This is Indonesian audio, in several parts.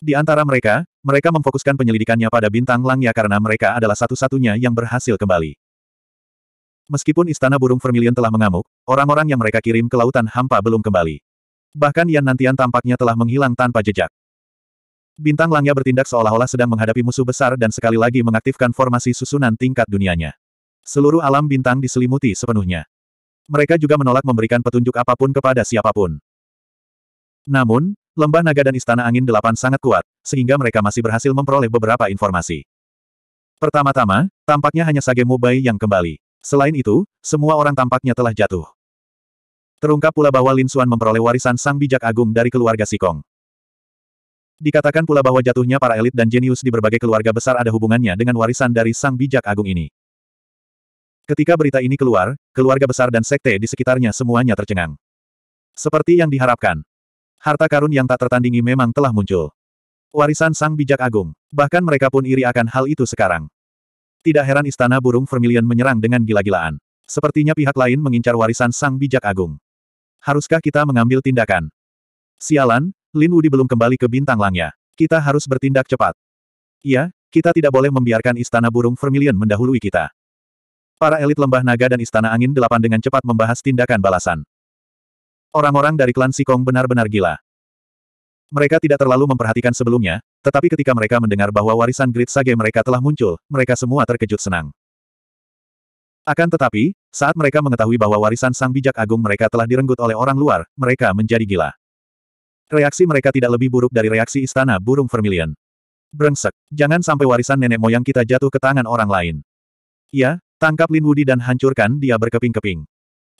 Di antara mereka, mereka memfokuskan penyelidikannya pada bintang Langya karena mereka adalah satu-satunya yang berhasil kembali. Meskipun istana burung vermilion telah mengamuk, orang-orang yang mereka kirim ke lautan hampa belum kembali. Bahkan Yan Nantian tampaknya telah menghilang tanpa jejak. Bintang Langya bertindak seolah-olah sedang menghadapi musuh besar dan sekali lagi mengaktifkan formasi susunan tingkat dunianya. Seluruh alam bintang diselimuti sepenuhnya. Mereka juga menolak memberikan petunjuk apapun kepada siapapun. Namun, Lembah Naga dan Istana Angin Delapan sangat kuat, sehingga mereka masih berhasil memperoleh beberapa informasi. Pertama-tama, tampaknya hanya Sage Mubai yang kembali. Selain itu, semua orang tampaknya telah jatuh. Terungkap pula bahwa Lin Xuan memperoleh warisan sang bijak agung dari keluarga Sikong. Dikatakan pula bahwa jatuhnya para elit dan jenius di berbagai keluarga besar ada hubungannya dengan warisan dari sang bijak agung ini. Ketika berita ini keluar, keluarga besar dan sekte di sekitarnya semuanya tercengang. Seperti yang diharapkan, Harta karun yang tak tertandingi memang telah muncul. Warisan sang bijak agung. Bahkan mereka pun iri akan hal itu sekarang. Tidak heran istana burung vermilion menyerang dengan gila-gilaan. Sepertinya pihak lain mengincar warisan sang bijak agung. Haruskah kita mengambil tindakan? Sialan, Lin Wudi belum kembali ke bintang langnya. Kita harus bertindak cepat. Iya, kita tidak boleh membiarkan istana burung vermilion mendahului kita. Para elit lembah naga dan istana angin delapan dengan cepat membahas tindakan balasan. Orang-orang dari klan Sikong benar-benar gila. Mereka tidak terlalu memperhatikan sebelumnya, tetapi ketika mereka mendengar bahwa warisan Great Sage mereka telah muncul, mereka semua terkejut senang. Akan tetapi, saat mereka mengetahui bahwa warisan sang bijak agung mereka telah direnggut oleh orang luar, mereka menjadi gila. Reaksi mereka tidak lebih buruk dari reaksi istana burung vermilion. Brengsek, jangan sampai warisan nenek moyang kita jatuh ke tangan orang lain. Ya, tangkap Lin Wudi dan hancurkan dia berkeping-keping.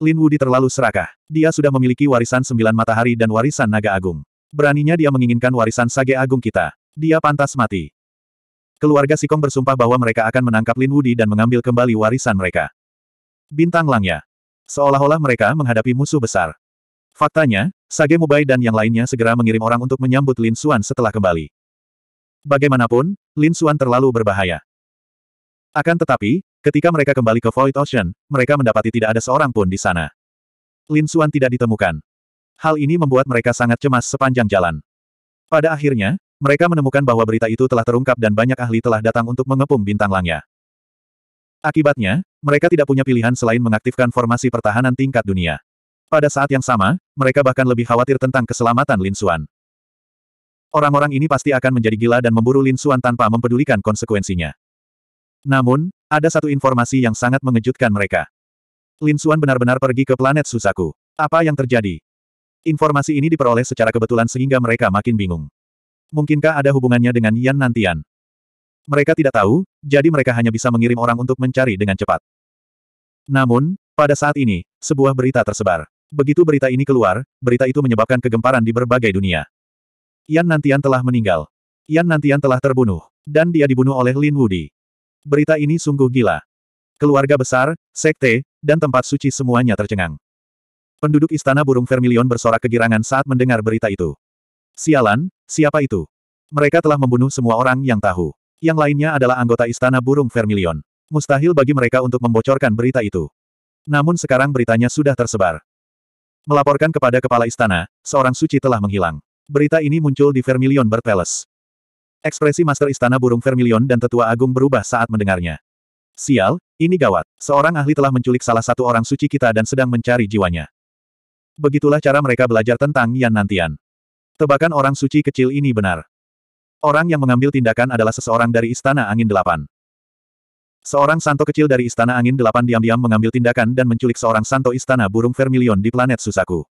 Lin Wudi terlalu serakah. Dia sudah memiliki warisan sembilan matahari dan warisan naga agung. Beraninya dia menginginkan warisan sage agung kita. Dia pantas mati. Keluarga Sikong bersumpah bahwa mereka akan menangkap Lin Wudi dan mengambil kembali warisan mereka. Bintang langnya. Seolah-olah mereka menghadapi musuh besar. Faktanya, Sage Mubai dan yang lainnya segera mengirim orang untuk menyambut Lin Xuan setelah kembali. Bagaimanapun, Lin Xuan terlalu berbahaya. Akan tetapi, Ketika mereka kembali ke Void Ocean, mereka mendapati tidak ada seorang pun di sana. Lin Xuan tidak ditemukan. Hal ini membuat mereka sangat cemas sepanjang jalan. Pada akhirnya, mereka menemukan bahwa berita itu telah terungkap dan banyak ahli telah datang untuk mengepung bintang langnya. Akibatnya, mereka tidak punya pilihan selain mengaktifkan formasi pertahanan tingkat dunia. Pada saat yang sama, mereka bahkan lebih khawatir tentang keselamatan Lin Xuan. Orang-orang ini pasti akan menjadi gila dan memburu Lin Xuan tanpa mempedulikan konsekuensinya. Namun, ada satu informasi yang sangat mengejutkan mereka. Lin Suan benar-benar pergi ke planet Susaku. Apa yang terjadi? Informasi ini diperoleh secara kebetulan sehingga mereka makin bingung. Mungkinkah ada hubungannya dengan Yan Nantian? Mereka tidak tahu, jadi mereka hanya bisa mengirim orang untuk mencari dengan cepat. Namun, pada saat ini, sebuah berita tersebar. Begitu berita ini keluar, berita itu menyebabkan kegemparan di berbagai dunia. Yan Nantian telah meninggal. Yan Nantian telah terbunuh, dan dia dibunuh oleh Lin Wudi. Berita ini sungguh gila. Keluarga besar, sekte, dan tempat suci semuanya tercengang. Penduduk istana burung vermilion bersorak kegirangan saat mendengar berita itu. Sialan, siapa itu? Mereka telah membunuh semua orang yang tahu. Yang lainnya adalah anggota istana burung vermilion. Mustahil bagi mereka untuk membocorkan berita itu. Namun sekarang beritanya sudah tersebar. Melaporkan kepada kepala istana, seorang suci telah menghilang. Berita ini muncul di Vermilion Bird Palace. Ekspresi Master Istana Burung Vermilion dan Tetua Agung berubah saat mendengarnya. Sial, ini gawat. Seorang ahli telah menculik salah satu orang suci kita dan sedang mencari jiwanya. Begitulah cara mereka belajar tentang Yan Nantian. Tebakan orang suci kecil ini benar. Orang yang mengambil tindakan adalah seseorang dari Istana Angin Delapan. Seorang santo kecil dari Istana Angin Delapan diam-diam mengambil tindakan dan menculik seorang santo Istana Burung Vermilion di planet Susaku.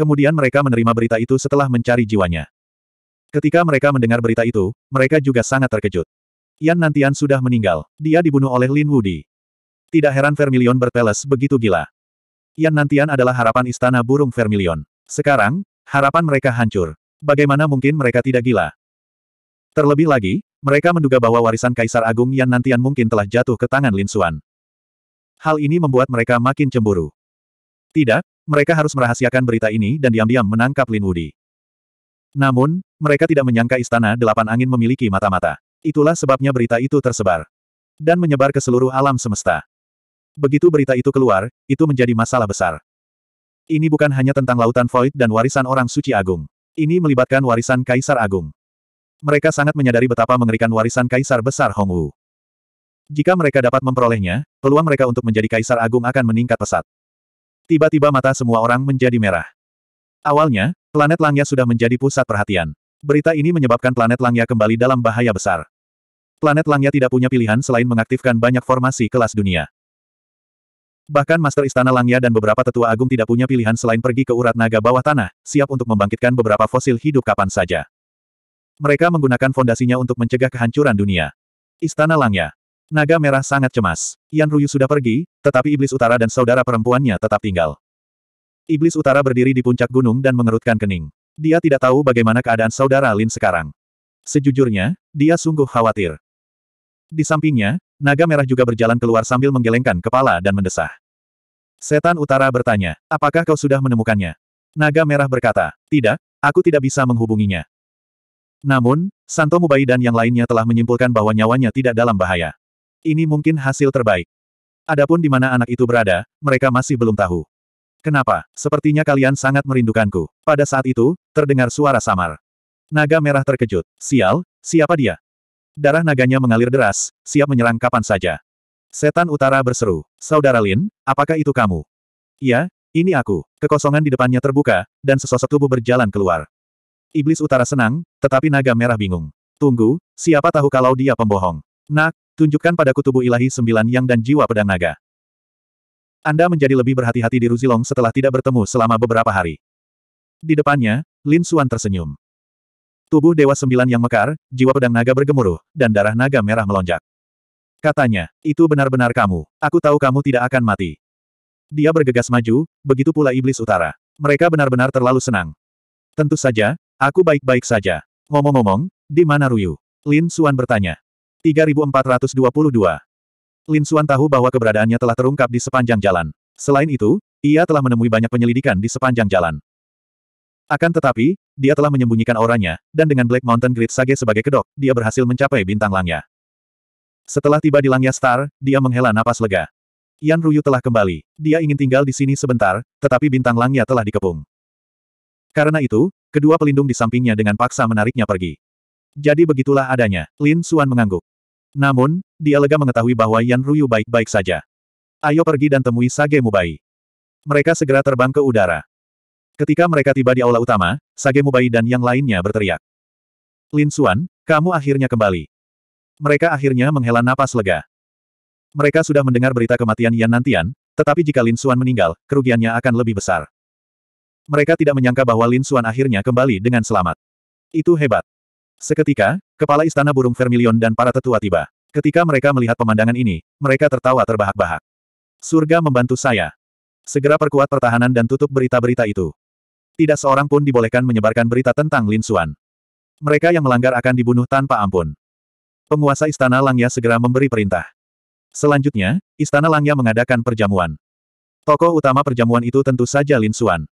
Kemudian mereka menerima berita itu setelah mencari jiwanya. Ketika mereka mendengar berita itu, mereka juga sangat terkejut. Yan Nantian sudah meninggal. Dia dibunuh oleh Lin Wudi. Tidak heran Vermilion berpeles begitu gila. Yan Nantian adalah harapan istana burung Vermilion. Sekarang, harapan mereka hancur. Bagaimana mungkin mereka tidak gila? Terlebih lagi, mereka menduga bahwa warisan Kaisar Agung Yan Nantian mungkin telah jatuh ke tangan Lin Xuan. Hal ini membuat mereka makin cemburu. Tidak, mereka harus merahasiakan berita ini dan diam-diam menangkap Lin Wudi. Namun, mereka tidak menyangka Istana Delapan Angin memiliki mata-mata. Itulah sebabnya berita itu tersebar. Dan menyebar ke seluruh alam semesta. Begitu berita itu keluar, itu menjadi masalah besar. Ini bukan hanya tentang lautan void dan warisan orang suci agung. Ini melibatkan warisan kaisar agung. Mereka sangat menyadari betapa mengerikan warisan kaisar besar Hongwu. Jika mereka dapat memperolehnya, peluang mereka untuk menjadi kaisar agung akan meningkat pesat. Tiba-tiba mata semua orang menjadi merah. Awalnya, planet Langya sudah menjadi pusat perhatian. Berita ini menyebabkan planet Langya kembali dalam bahaya besar. Planet Langya tidak punya pilihan selain mengaktifkan banyak formasi kelas dunia. Bahkan Master Istana Langya dan beberapa tetua agung tidak punya pilihan selain pergi ke urat naga bawah tanah, siap untuk membangkitkan beberapa fosil hidup kapan saja. Mereka menggunakan fondasinya untuk mencegah kehancuran dunia. Istana Langya. Naga Merah sangat cemas. Yan Ruyu sudah pergi, tetapi Iblis Utara dan saudara perempuannya tetap tinggal. Iblis utara berdiri di puncak gunung dan mengerutkan kening. Dia tidak tahu bagaimana keadaan saudara Lin sekarang. Sejujurnya, dia sungguh khawatir. Di sampingnya, naga merah juga berjalan keluar sambil menggelengkan kepala dan mendesah. Setan utara bertanya, apakah kau sudah menemukannya? Naga merah berkata, tidak, aku tidak bisa menghubunginya. Namun, Santo Mubai dan yang lainnya telah menyimpulkan bahwa nyawanya tidak dalam bahaya. Ini mungkin hasil terbaik. Adapun di mana anak itu berada, mereka masih belum tahu. Kenapa? Sepertinya kalian sangat merindukanku. Pada saat itu, terdengar suara samar. Naga merah terkejut. Sial, siapa dia? Darah naganya mengalir deras, siap menyerang kapan saja. Setan utara berseru. Saudara Lin, apakah itu kamu? Iya, ini aku. Kekosongan di depannya terbuka, dan sesosok tubuh berjalan keluar. Iblis utara senang, tetapi naga merah bingung. Tunggu, siapa tahu kalau dia pembohong. Nak, tunjukkan padaku tubuh ilahi sembilan yang dan jiwa pedang naga. Anda menjadi lebih berhati-hati di Ruzilong setelah tidak bertemu selama beberapa hari. Di depannya, Lin Xuan tersenyum. Tubuh Dewa Sembilan yang mekar, jiwa pedang naga bergemuruh, dan darah naga merah melonjak. Katanya, itu benar-benar kamu. Aku tahu kamu tidak akan mati. Dia bergegas maju, begitu pula Iblis Utara. Mereka benar-benar terlalu senang. Tentu saja, aku baik-baik saja. Ngomong-ngomong, di mana Ruyu? Lin Xuan bertanya. 3422. Lin Suan tahu bahwa keberadaannya telah terungkap di sepanjang jalan. Selain itu, ia telah menemui banyak penyelidikan di sepanjang jalan. Akan tetapi, dia telah menyembunyikan auranya, dan dengan Black Mountain Great Sage sebagai kedok, dia berhasil mencapai bintang Langnya. Setelah tiba di langya star, dia menghela napas lega. Yan Ruyu telah kembali. Dia ingin tinggal di sini sebentar, tetapi bintang Langnya telah dikepung. Karena itu, kedua pelindung di sampingnya dengan paksa menariknya pergi. Jadi begitulah adanya, Lin Suan mengangguk. Namun, dia lega mengetahui bahwa Yan Ruyu baik-baik saja. Ayo pergi dan temui Sage Mubai. Mereka segera terbang ke udara. Ketika mereka tiba di aula utama, Sage Mubai dan yang lainnya berteriak. Lin Xuan, kamu akhirnya kembali. Mereka akhirnya menghela napas lega. Mereka sudah mendengar berita kematian Yan Nantian, tetapi jika Lin Xuan meninggal, kerugiannya akan lebih besar. Mereka tidak menyangka bahwa Lin Xuan akhirnya kembali dengan selamat. Itu hebat. Seketika, Kepala Istana Burung Vermilion dan para tetua tiba. Ketika mereka melihat pemandangan ini, mereka tertawa terbahak-bahak. Surga membantu saya. Segera perkuat pertahanan dan tutup berita-berita itu. Tidak seorang pun dibolehkan menyebarkan berita tentang Lin Xuan. Mereka yang melanggar akan dibunuh tanpa ampun. Penguasa Istana Langya segera memberi perintah. Selanjutnya, Istana Langya mengadakan perjamuan. Tokoh utama perjamuan itu tentu saja Lin Xuan.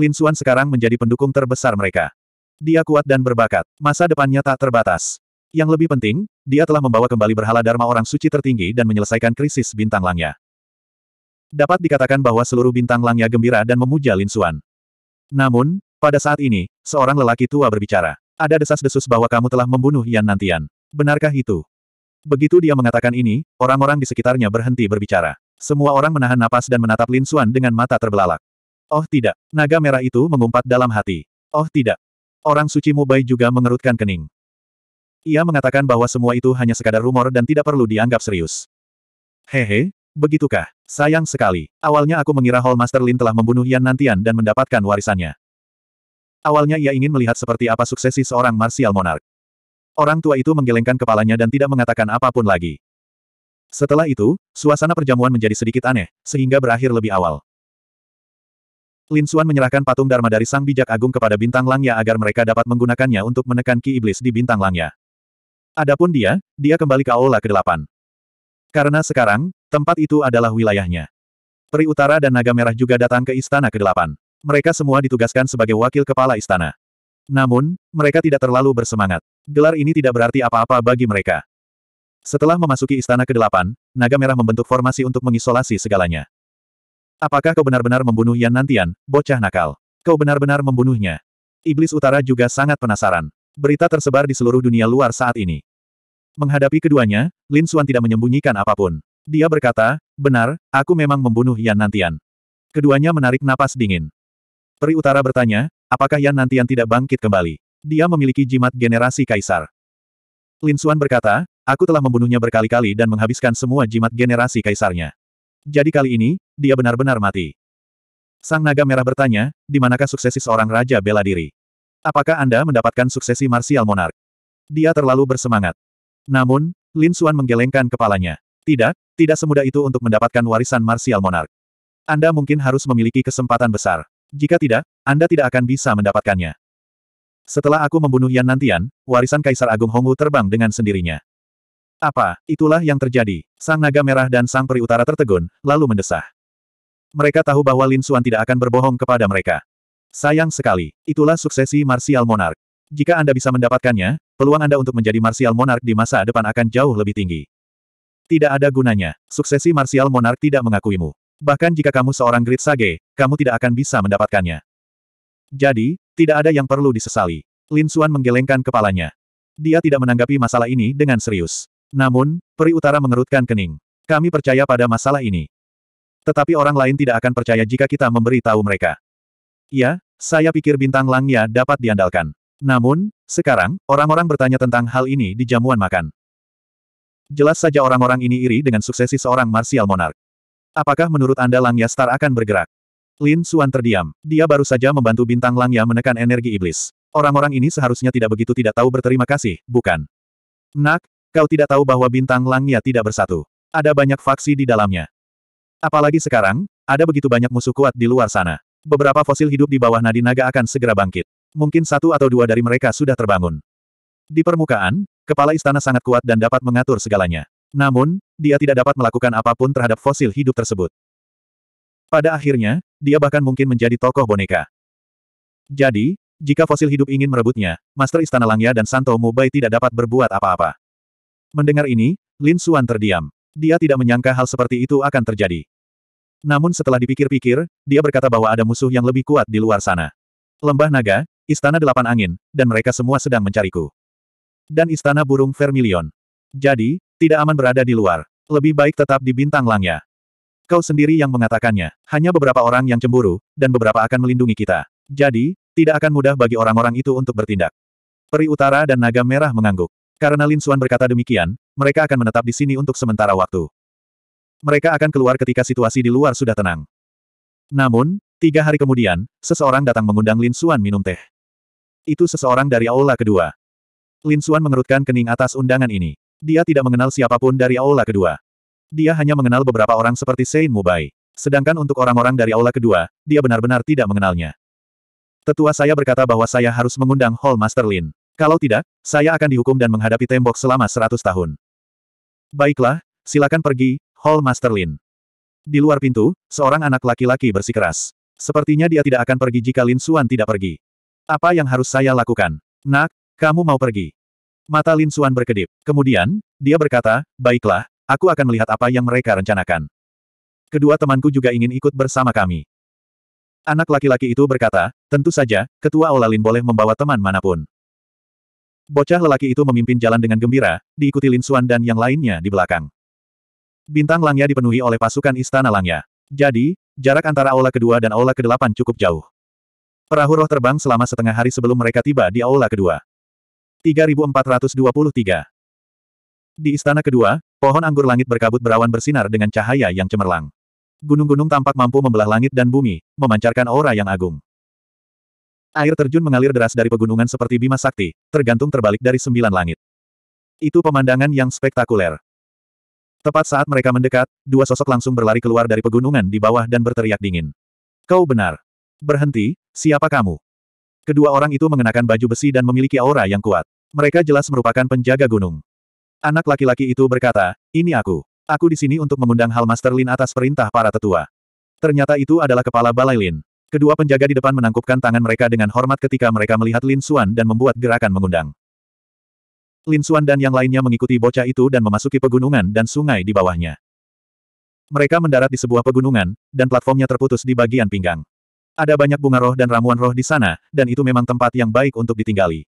Lin Xuan sekarang menjadi pendukung terbesar mereka. Dia kuat dan berbakat. Masa depannya tak terbatas. Yang lebih penting, dia telah membawa kembali berhala Dharma orang suci tertinggi dan menyelesaikan krisis bintang langnya. Dapat dikatakan bahwa seluruh bintang langnya gembira dan memuja Lin Xuan. Namun, pada saat ini, seorang lelaki tua berbicara. Ada desas-desus bahwa kamu telah membunuh Yan Nantian. Benarkah itu? Begitu dia mengatakan ini, orang-orang di sekitarnya berhenti berbicara. Semua orang menahan napas dan menatap Lin Xuan dengan mata terbelalak. Oh tidak, naga merah itu mengumpat dalam hati. Oh tidak, Orang suci Mubai juga mengerutkan kening. Ia mengatakan bahwa semua itu hanya sekadar rumor dan tidak perlu dianggap serius. Hehe, begitukah? Sayang sekali. Awalnya aku mengira Hall Master Lin telah membunuh Yan Nantian dan mendapatkan warisannya. Awalnya ia ingin melihat seperti apa suksesi seorang marsial monark. Orang tua itu menggelengkan kepalanya dan tidak mengatakan apapun lagi. Setelah itu, suasana perjamuan menjadi sedikit aneh, sehingga berakhir lebih awal. Lin Suan menyerahkan patung Dharma dari Sang Bijak Agung kepada Bintang Langya agar mereka dapat menggunakannya untuk menekan Ki Iblis di Bintang Langya. Adapun dia, dia kembali ke Aula ke-8. Karena sekarang, tempat itu adalah wilayahnya. Peri Utara dan Naga Merah juga datang ke Istana ke-8. Mereka semua ditugaskan sebagai wakil kepala istana. Namun, mereka tidak terlalu bersemangat. Gelar ini tidak berarti apa-apa bagi mereka. Setelah memasuki istana ke-8, Naga Merah membentuk formasi untuk mengisolasi segalanya. Apakah kau benar-benar membunuh Yan Nantian, bocah nakal? Kau benar-benar membunuhnya. Iblis Utara juga sangat penasaran. Berita tersebar di seluruh dunia luar saat ini. Menghadapi keduanya, Lin Xuan tidak menyembunyikan apapun. Dia berkata, benar, aku memang membunuh Yan Nantian. Keduanya menarik napas dingin. Peri Utara bertanya, apakah Yan Nantian tidak bangkit kembali? Dia memiliki jimat generasi kaisar. Lin Xuan berkata, aku telah membunuhnya berkali-kali dan menghabiskan semua jimat generasi kaisarnya. Jadi kali ini, dia benar-benar mati. Sang naga merah bertanya, di manakah suksesi seorang raja bela diri? Apakah Anda mendapatkan suksesi martial monark? Dia terlalu bersemangat. Namun, Lin Xuan menggelengkan kepalanya. Tidak, tidak semudah itu untuk mendapatkan warisan martial monark. Anda mungkin harus memiliki kesempatan besar. Jika tidak, Anda tidak akan bisa mendapatkannya. Setelah aku membunuh Yan Nantian, warisan Kaisar Agung Hongwu terbang dengan sendirinya. Apa, itulah yang terjadi. Sang Naga Merah dan Sang Peri Utara tertegun, lalu mendesah. Mereka tahu bahwa Lin Suan tidak akan berbohong kepada mereka. Sayang sekali, itulah suksesi Martial Monarch. Jika Anda bisa mendapatkannya, peluang Anda untuk menjadi Martial Monarch di masa depan akan jauh lebih tinggi. Tidak ada gunanya, suksesi Martial Monarch tidak mengakuimu. Bahkan jika kamu seorang Great Sage, kamu tidak akan bisa mendapatkannya. Jadi, tidak ada yang perlu disesali. Lin Suan menggelengkan kepalanya. Dia tidak menanggapi masalah ini dengan serius. Namun, peri utara mengerutkan kening. Kami percaya pada masalah ini. Tetapi orang lain tidak akan percaya jika kita memberi tahu mereka. Ya, saya pikir bintang langnya dapat diandalkan. Namun, sekarang, orang-orang bertanya tentang hal ini di jamuan makan. Jelas saja orang-orang ini iri dengan suksesi seorang Martial Monarch. Apakah menurut Anda langya Star akan bergerak? Lin Suan terdiam. Dia baru saja membantu bintang langnya menekan energi iblis. Orang-orang ini seharusnya tidak begitu tidak tahu berterima kasih, bukan? Nak, kau tidak tahu bahwa bintang langnya tidak bersatu. Ada banyak faksi di dalamnya. Apalagi sekarang, ada begitu banyak musuh kuat di luar sana. Beberapa fosil hidup di bawah nadi naga akan segera bangkit. Mungkin satu atau dua dari mereka sudah terbangun. Di permukaan, kepala istana sangat kuat dan dapat mengatur segalanya. Namun, dia tidak dapat melakukan apapun terhadap fosil hidup tersebut. Pada akhirnya, dia bahkan mungkin menjadi tokoh boneka. Jadi, jika fosil hidup ingin merebutnya, Master Istana Langya dan Santo Mubai tidak dapat berbuat apa-apa. Mendengar ini, Lin Suan terdiam dia tidak menyangka hal seperti itu akan terjadi. Namun setelah dipikir-pikir, dia berkata bahwa ada musuh yang lebih kuat di luar sana. Lembah naga, istana delapan angin, dan mereka semua sedang mencariku. Dan istana burung vermilion. Jadi, tidak aman berada di luar. Lebih baik tetap di bintang Langnya. Kau sendiri yang mengatakannya. Hanya beberapa orang yang cemburu, dan beberapa akan melindungi kita. Jadi, tidak akan mudah bagi orang-orang itu untuk bertindak. Peri utara dan naga merah mengangguk. Karena Lin Xuan berkata demikian, mereka akan menetap di sini untuk sementara waktu. Mereka akan keluar ketika situasi di luar sudah tenang. Namun, tiga hari kemudian, seseorang datang mengundang Lin Xuan minum teh. Itu seseorang dari aula kedua. Lin Xuan mengerutkan kening atas undangan ini. Dia tidak mengenal siapapun dari aula kedua. Dia hanya mengenal beberapa orang seperti Sein Mubai. Sedangkan untuk orang-orang dari aula kedua, dia benar-benar tidak mengenalnya. Tetua saya berkata bahwa saya harus mengundang Hall Master Lin. Kalau tidak, saya akan dihukum dan menghadapi tembok selama seratus tahun. Baiklah, silakan pergi, Hall Master Lin. Di luar pintu, seorang anak laki-laki bersikeras. Sepertinya dia tidak akan pergi jika Lin Suan tidak pergi. Apa yang harus saya lakukan? Nak, kamu mau pergi? Mata Lin Suan berkedip. Kemudian, dia berkata, baiklah, aku akan melihat apa yang mereka rencanakan. Kedua temanku juga ingin ikut bersama kami. Anak laki-laki itu berkata, tentu saja, ketua Lin boleh membawa teman manapun. Bocah lelaki itu memimpin jalan dengan gembira, diikuti Lin Xuan dan yang lainnya di belakang. Bintang Langya dipenuhi oleh pasukan Istana Langya. Jadi, jarak antara aula kedua dan aula kedelapan cukup jauh. Perahu roh terbang selama setengah hari sebelum mereka tiba di aula kedua. 3423 Di istana kedua, pohon anggur langit berkabut berawan bersinar dengan cahaya yang cemerlang. Gunung-gunung tampak mampu membelah langit dan bumi, memancarkan aura yang agung. Air terjun mengalir deras dari pegunungan seperti bima sakti, tergantung terbalik dari sembilan langit. Itu pemandangan yang spektakuler. Tepat saat mereka mendekat, dua sosok langsung berlari keluar dari pegunungan di bawah dan berteriak dingin. Kau benar. Berhenti, siapa kamu? Kedua orang itu mengenakan baju besi dan memiliki aura yang kuat. Mereka jelas merupakan penjaga gunung. Anak laki-laki itu berkata, ini aku. Aku di sini untuk mengundang Hal Master Lin atas perintah para tetua. Ternyata itu adalah kepala Balai Lin. Kedua penjaga di depan menangkupkan tangan mereka dengan hormat ketika mereka melihat Lin Xuan dan membuat gerakan mengundang. Lin Xuan dan yang lainnya mengikuti bocah itu dan memasuki pegunungan dan sungai di bawahnya. Mereka mendarat di sebuah pegunungan, dan platformnya terputus di bagian pinggang. Ada banyak bunga roh dan ramuan roh di sana, dan itu memang tempat yang baik untuk ditinggali.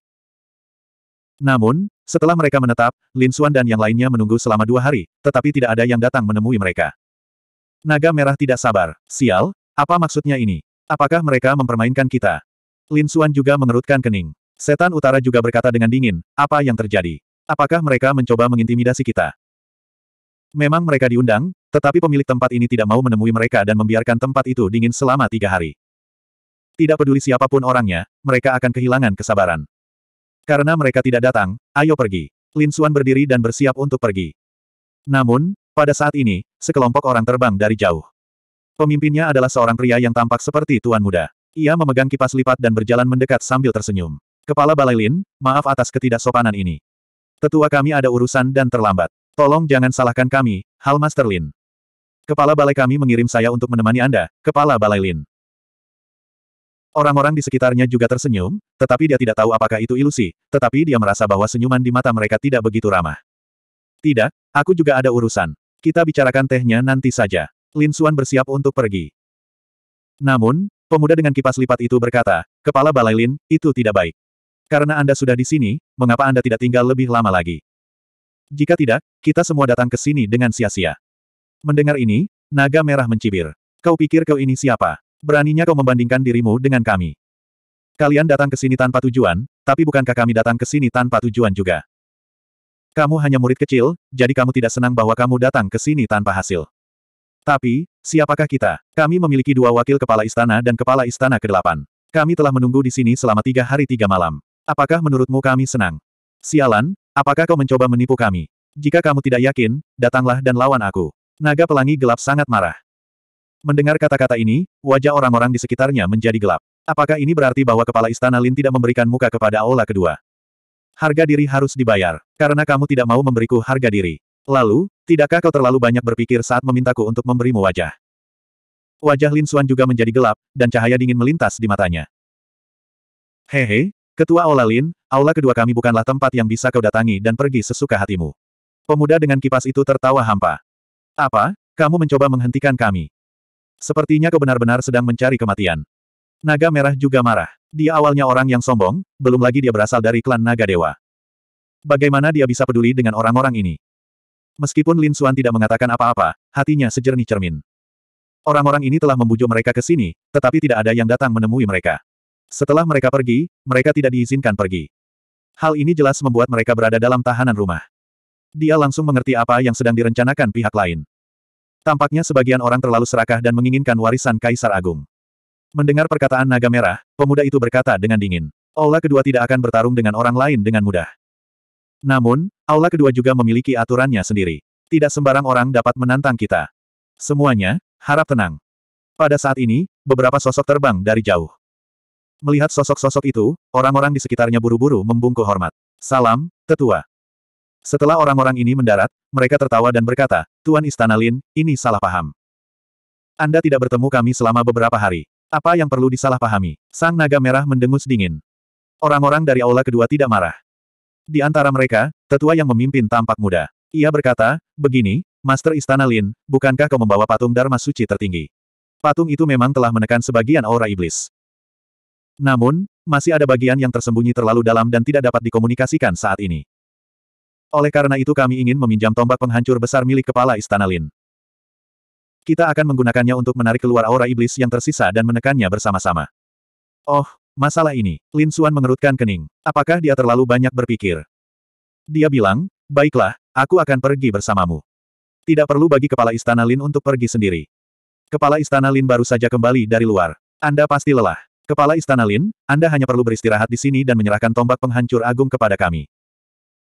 Namun, setelah mereka menetap, Lin Xuan dan yang lainnya menunggu selama dua hari, tetapi tidak ada yang datang menemui mereka. Naga merah tidak sabar. Sial, apa maksudnya ini? Apakah mereka mempermainkan kita? Lin Suan juga mengerutkan kening. Setan utara juga berkata dengan dingin, apa yang terjadi? Apakah mereka mencoba mengintimidasi kita? Memang mereka diundang, tetapi pemilik tempat ini tidak mau menemui mereka dan membiarkan tempat itu dingin selama tiga hari. Tidak peduli siapapun orangnya, mereka akan kehilangan kesabaran. Karena mereka tidak datang, ayo pergi. Lin Suan berdiri dan bersiap untuk pergi. Namun, pada saat ini, sekelompok orang terbang dari jauh. Pemimpinnya adalah seorang pria yang tampak seperti tuan muda. Ia memegang kipas lipat dan berjalan mendekat sambil tersenyum. Kepala Balai Lin, maaf atas ketidaksopanan ini. Tetua kami ada urusan dan terlambat. Tolong jangan salahkan kami, Hal Master Lin. Kepala Balai kami mengirim saya untuk menemani Anda, Kepala Balai Lin. Orang-orang di sekitarnya juga tersenyum, tetapi dia tidak tahu apakah itu ilusi, tetapi dia merasa bahwa senyuman di mata mereka tidak begitu ramah. Tidak, aku juga ada urusan. Kita bicarakan tehnya nanti saja. Lin Suan bersiap untuk pergi. Namun, pemuda dengan kipas lipat itu berkata, Kepala Balai Lin, itu tidak baik. Karena Anda sudah di sini, mengapa Anda tidak tinggal lebih lama lagi? Jika tidak, kita semua datang ke sini dengan sia-sia. Mendengar ini, naga merah mencibir. Kau pikir kau ini siapa? Beraninya kau membandingkan dirimu dengan kami. Kalian datang ke sini tanpa tujuan, tapi bukankah kami datang ke sini tanpa tujuan juga? Kamu hanya murid kecil, jadi kamu tidak senang bahwa kamu datang ke sini tanpa hasil. Tapi, siapakah kita? Kami memiliki dua wakil kepala istana dan kepala istana ke-8. Kami telah menunggu di sini selama tiga hari tiga malam. Apakah menurutmu kami senang? Sialan, apakah kau mencoba menipu kami? Jika kamu tidak yakin, datanglah dan lawan aku. Naga pelangi gelap sangat marah. Mendengar kata-kata ini, wajah orang-orang di sekitarnya menjadi gelap. Apakah ini berarti bahwa kepala istana Lin tidak memberikan muka kepada Aula kedua? Harga diri harus dibayar, karena kamu tidak mau memberiku harga diri. Lalu, tidakkah kau terlalu banyak berpikir saat memintaku untuk memberimu wajah? Wajah Lin Xuan juga menjadi gelap, dan cahaya dingin melintas di matanya. Hehe, Ketua Aula Lin, aula kedua kami bukanlah tempat yang bisa kau datangi dan pergi sesuka hatimu. Pemuda dengan kipas itu tertawa hampa. Apa? Kamu mencoba menghentikan kami. Sepertinya kau benar-benar sedang mencari kematian. Naga Merah juga marah. Dia awalnya orang yang sombong, belum lagi dia berasal dari klan Naga Dewa. Bagaimana dia bisa peduli dengan orang-orang ini? Meskipun Lin Suan tidak mengatakan apa-apa, hatinya sejernih cermin. Orang-orang ini telah membujuk mereka ke sini, tetapi tidak ada yang datang menemui mereka. Setelah mereka pergi, mereka tidak diizinkan pergi. Hal ini jelas membuat mereka berada dalam tahanan rumah. Dia langsung mengerti apa yang sedang direncanakan pihak lain. Tampaknya sebagian orang terlalu serakah dan menginginkan warisan Kaisar Agung. Mendengar perkataan naga merah, pemuda itu berkata dengan dingin. Ola kedua tidak akan bertarung dengan orang lain dengan mudah. Namun, aula kedua juga memiliki aturannya sendiri. Tidak sembarang orang dapat menantang kita. Semuanya, harap tenang. Pada saat ini, beberapa sosok terbang dari jauh. Melihat sosok-sosok itu, orang-orang di sekitarnya buru-buru membungkuk hormat. Salam, tetua. Setelah orang-orang ini mendarat, mereka tertawa dan berkata, Tuan Istana Lin, ini salah paham. Anda tidak bertemu kami selama beberapa hari. Apa yang perlu disalahpahami? Sang naga merah mendengus dingin. Orang-orang dari aula kedua tidak marah. Di antara mereka, tetua yang memimpin tampak muda. Ia berkata, begini, Master Istana Lin, bukankah kau membawa patung Dharma Suci tertinggi? Patung itu memang telah menekan sebagian aura iblis. Namun, masih ada bagian yang tersembunyi terlalu dalam dan tidak dapat dikomunikasikan saat ini. Oleh karena itu kami ingin meminjam tombak penghancur besar milik kepala Istana Lin. Kita akan menggunakannya untuk menarik keluar aura iblis yang tersisa dan menekannya bersama-sama. Oh, Masalah ini, Lin Suan mengerutkan kening. Apakah dia terlalu banyak berpikir? Dia bilang, baiklah, aku akan pergi bersamamu. Tidak perlu bagi kepala istana Lin untuk pergi sendiri. Kepala istana Lin baru saja kembali dari luar. Anda pasti lelah. Kepala istana Lin, Anda hanya perlu beristirahat di sini dan menyerahkan tombak penghancur agung kepada kami.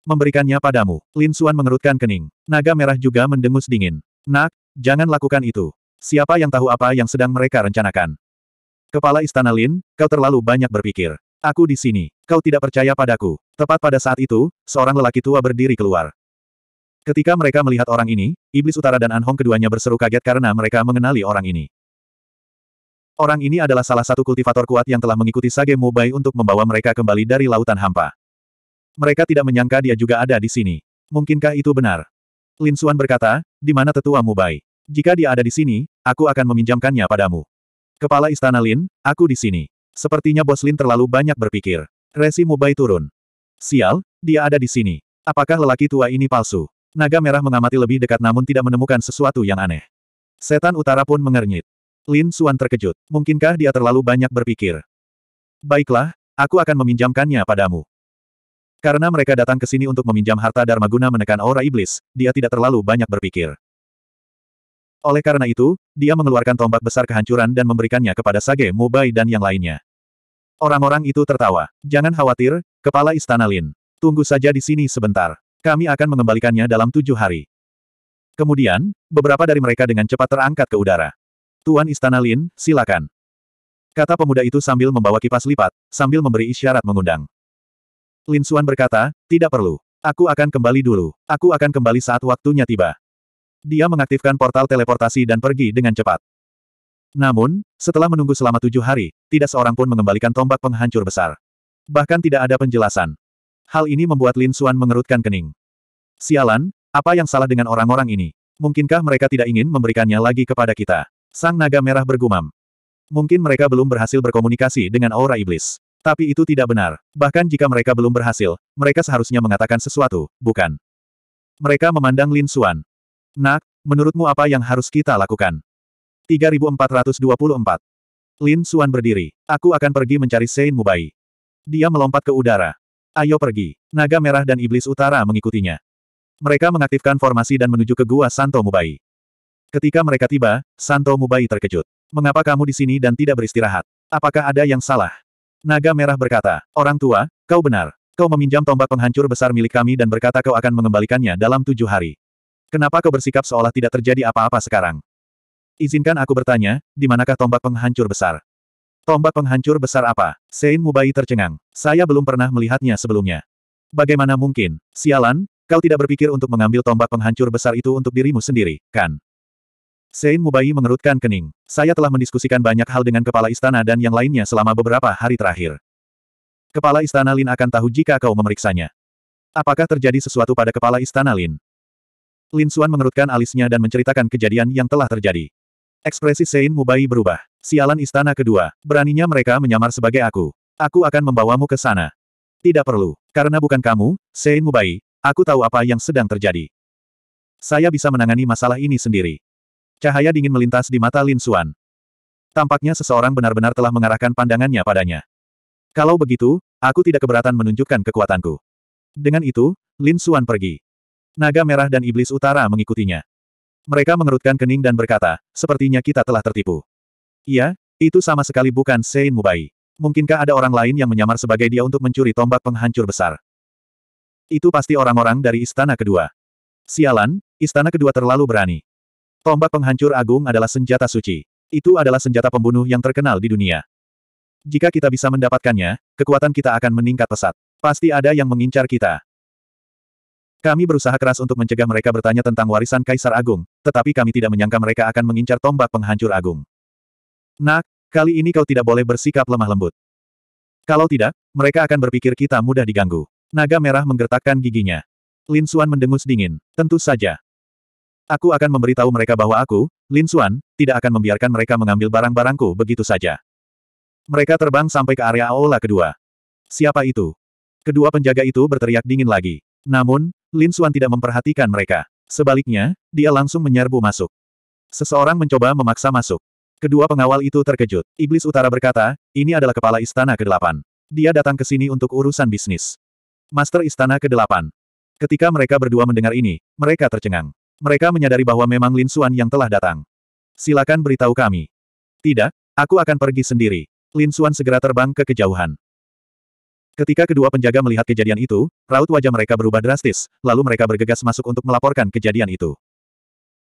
Memberikannya padamu, Lin Suan mengerutkan kening. Naga merah juga mendengus dingin. Nak, jangan lakukan itu. Siapa yang tahu apa yang sedang mereka rencanakan? Kepala Istana Lin, kau terlalu banyak berpikir. Aku di sini. Kau tidak percaya padaku. Tepat pada saat itu, seorang lelaki tua berdiri keluar. Ketika mereka melihat orang ini, Iblis Utara dan Anhong keduanya berseru kaget karena mereka mengenali orang ini. Orang ini adalah salah satu kultivator kuat yang telah mengikuti Sage Mubai untuk membawa mereka kembali dari lautan hampa. Mereka tidak menyangka dia juga ada di sini. Mungkinkah itu benar? Lin Xuan berkata, di mana tetua Mubai? Jika dia ada di sini, aku akan meminjamkannya padamu. Kepala Istana Lin, aku di sini. Sepertinya Bos Lin terlalu banyak berpikir. Resi Mubai turun. Sial, dia ada di sini. Apakah lelaki tua ini palsu? Naga merah mengamati lebih dekat namun tidak menemukan sesuatu yang aneh. Setan utara pun mengernyit. Lin Suan terkejut. Mungkinkah dia terlalu banyak berpikir? Baiklah, aku akan meminjamkannya padamu. Karena mereka datang ke sini untuk meminjam harta Dharma guna menekan aura iblis, dia tidak terlalu banyak berpikir. Oleh karena itu, dia mengeluarkan tombak besar kehancuran dan memberikannya kepada Sage Mubai dan yang lainnya. Orang-orang itu tertawa. Jangan khawatir, Kepala Istana Lin. Tunggu saja di sini sebentar. Kami akan mengembalikannya dalam tujuh hari. Kemudian, beberapa dari mereka dengan cepat terangkat ke udara. Tuan Istana Lin, silakan. Kata pemuda itu sambil membawa kipas lipat, sambil memberi isyarat mengundang. Lin Xuan berkata, tidak perlu. Aku akan kembali dulu. Aku akan kembali saat waktunya tiba. Dia mengaktifkan portal teleportasi dan pergi dengan cepat. Namun, setelah menunggu selama tujuh hari, tidak seorang pun mengembalikan tombak penghancur besar. Bahkan tidak ada penjelasan. Hal ini membuat Lin Suan mengerutkan kening. Sialan, apa yang salah dengan orang-orang ini? Mungkinkah mereka tidak ingin memberikannya lagi kepada kita? Sang naga merah bergumam. Mungkin mereka belum berhasil berkomunikasi dengan aura iblis. Tapi itu tidak benar. Bahkan jika mereka belum berhasil, mereka seharusnya mengatakan sesuatu, bukan? Mereka memandang Lin Suan. Nak, menurutmu apa yang harus kita lakukan? 3424. Lin Suan berdiri. Aku akan pergi mencari Sein Mubai. Dia melompat ke udara. Ayo pergi. Naga Merah dan Iblis Utara mengikutinya. Mereka mengaktifkan formasi dan menuju ke gua Santo Mubai. Ketika mereka tiba, Santo Mubai terkejut. Mengapa kamu di sini dan tidak beristirahat? Apakah ada yang salah? Naga Merah berkata, Orang tua, kau benar. Kau meminjam tombak penghancur besar milik kami dan berkata kau akan mengembalikannya dalam tujuh hari. Kenapa kau bersikap seolah tidak terjadi apa-apa sekarang? Izinkan aku bertanya, di manakah tombak penghancur besar? Tombak penghancur besar apa? Sein Mubai tercengang. Saya belum pernah melihatnya sebelumnya. Bagaimana mungkin? Sialan, kau tidak berpikir untuk mengambil tombak penghancur besar itu untuk dirimu sendiri, kan? Sein Mubai mengerutkan kening. Saya telah mendiskusikan banyak hal dengan kepala istana dan yang lainnya selama beberapa hari terakhir. Kepala istana Lin akan tahu jika kau memeriksanya. Apakah terjadi sesuatu pada kepala istana Lin? Lin Xuan mengerutkan alisnya dan menceritakan kejadian yang telah terjadi. Ekspresi Sein Mubai berubah. Sialan istana kedua, beraninya mereka menyamar sebagai aku. Aku akan membawamu ke sana. Tidak perlu, karena bukan kamu, Sein Mubai, aku tahu apa yang sedang terjadi. Saya bisa menangani masalah ini sendiri. Cahaya dingin melintas di mata Lin Xuan. Tampaknya seseorang benar-benar telah mengarahkan pandangannya padanya. Kalau begitu, aku tidak keberatan menunjukkan kekuatanku. Dengan itu, Lin Xuan pergi naga merah dan iblis utara mengikutinya. Mereka mengerutkan kening dan berkata, sepertinya kita telah tertipu. Iya, itu sama sekali bukan Sein Mubai. Mungkinkah ada orang lain yang menyamar sebagai dia untuk mencuri tombak penghancur besar? Itu pasti orang-orang dari istana kedua. Sialan, istana kedua terlalu berani. Tombak penghancur agung adalah senjata suci. Itu adalah senjata pembunuh yang terkenal di dunia. Jika kita bisa mendapatkannya, kekuatan kita akan meningkat pesat. Pasti ada yang mengincar kita. Kami berusaha keras untuk mencegah mereka bertanya tentang warisan Kaisar Agung, tetapi kami tidak menyangka mereka akan mengincar tombak penghancur agung. Nak, kali ini kau tidak boleh bersikap lemah lembut. Kalau tidak, mereka akan berpikir kita mudah diganggu. Naga merah menggertakkan giginya. Lin Xuan mendengus dingin. Tentu saja. Aku akan memberitahu mereka bahwa aku, Lin Xuan, tidak akan membiarkan mereka mengambil barang-barangku begitu saja. Mereka terbang sampai ke area aula kedua. Siapa itu? Kedua penjaga itu berteriak dingin lagi. Namun, Lin Suan tidak memperhatikan mereka. Sebaliknya, dia langsung menyerbu masuk. Seseorang mencoba memaksa masuk. Kedua pengawal itu terkejut. Iblis Utara berkata, ini adalah kepala istana ke-8. Dia datang ke sini untuk urusan bisnis. Master istana ke-8. Ketika mereka berdua mendengar ini, mereka tercengang. Mereka menyadari bahwa memang Lin Suan yang telah datang. Silakan beritahu kami. Tidak, aku akan pergi sendiri. Lin Suan segera terbang ke kejauhan. Ketika kedua penjaga melihat kejadian itu, raut wajah mereka berubah drastis, lalu mereka bergegas masuk untuk melaporkan kejadian itu.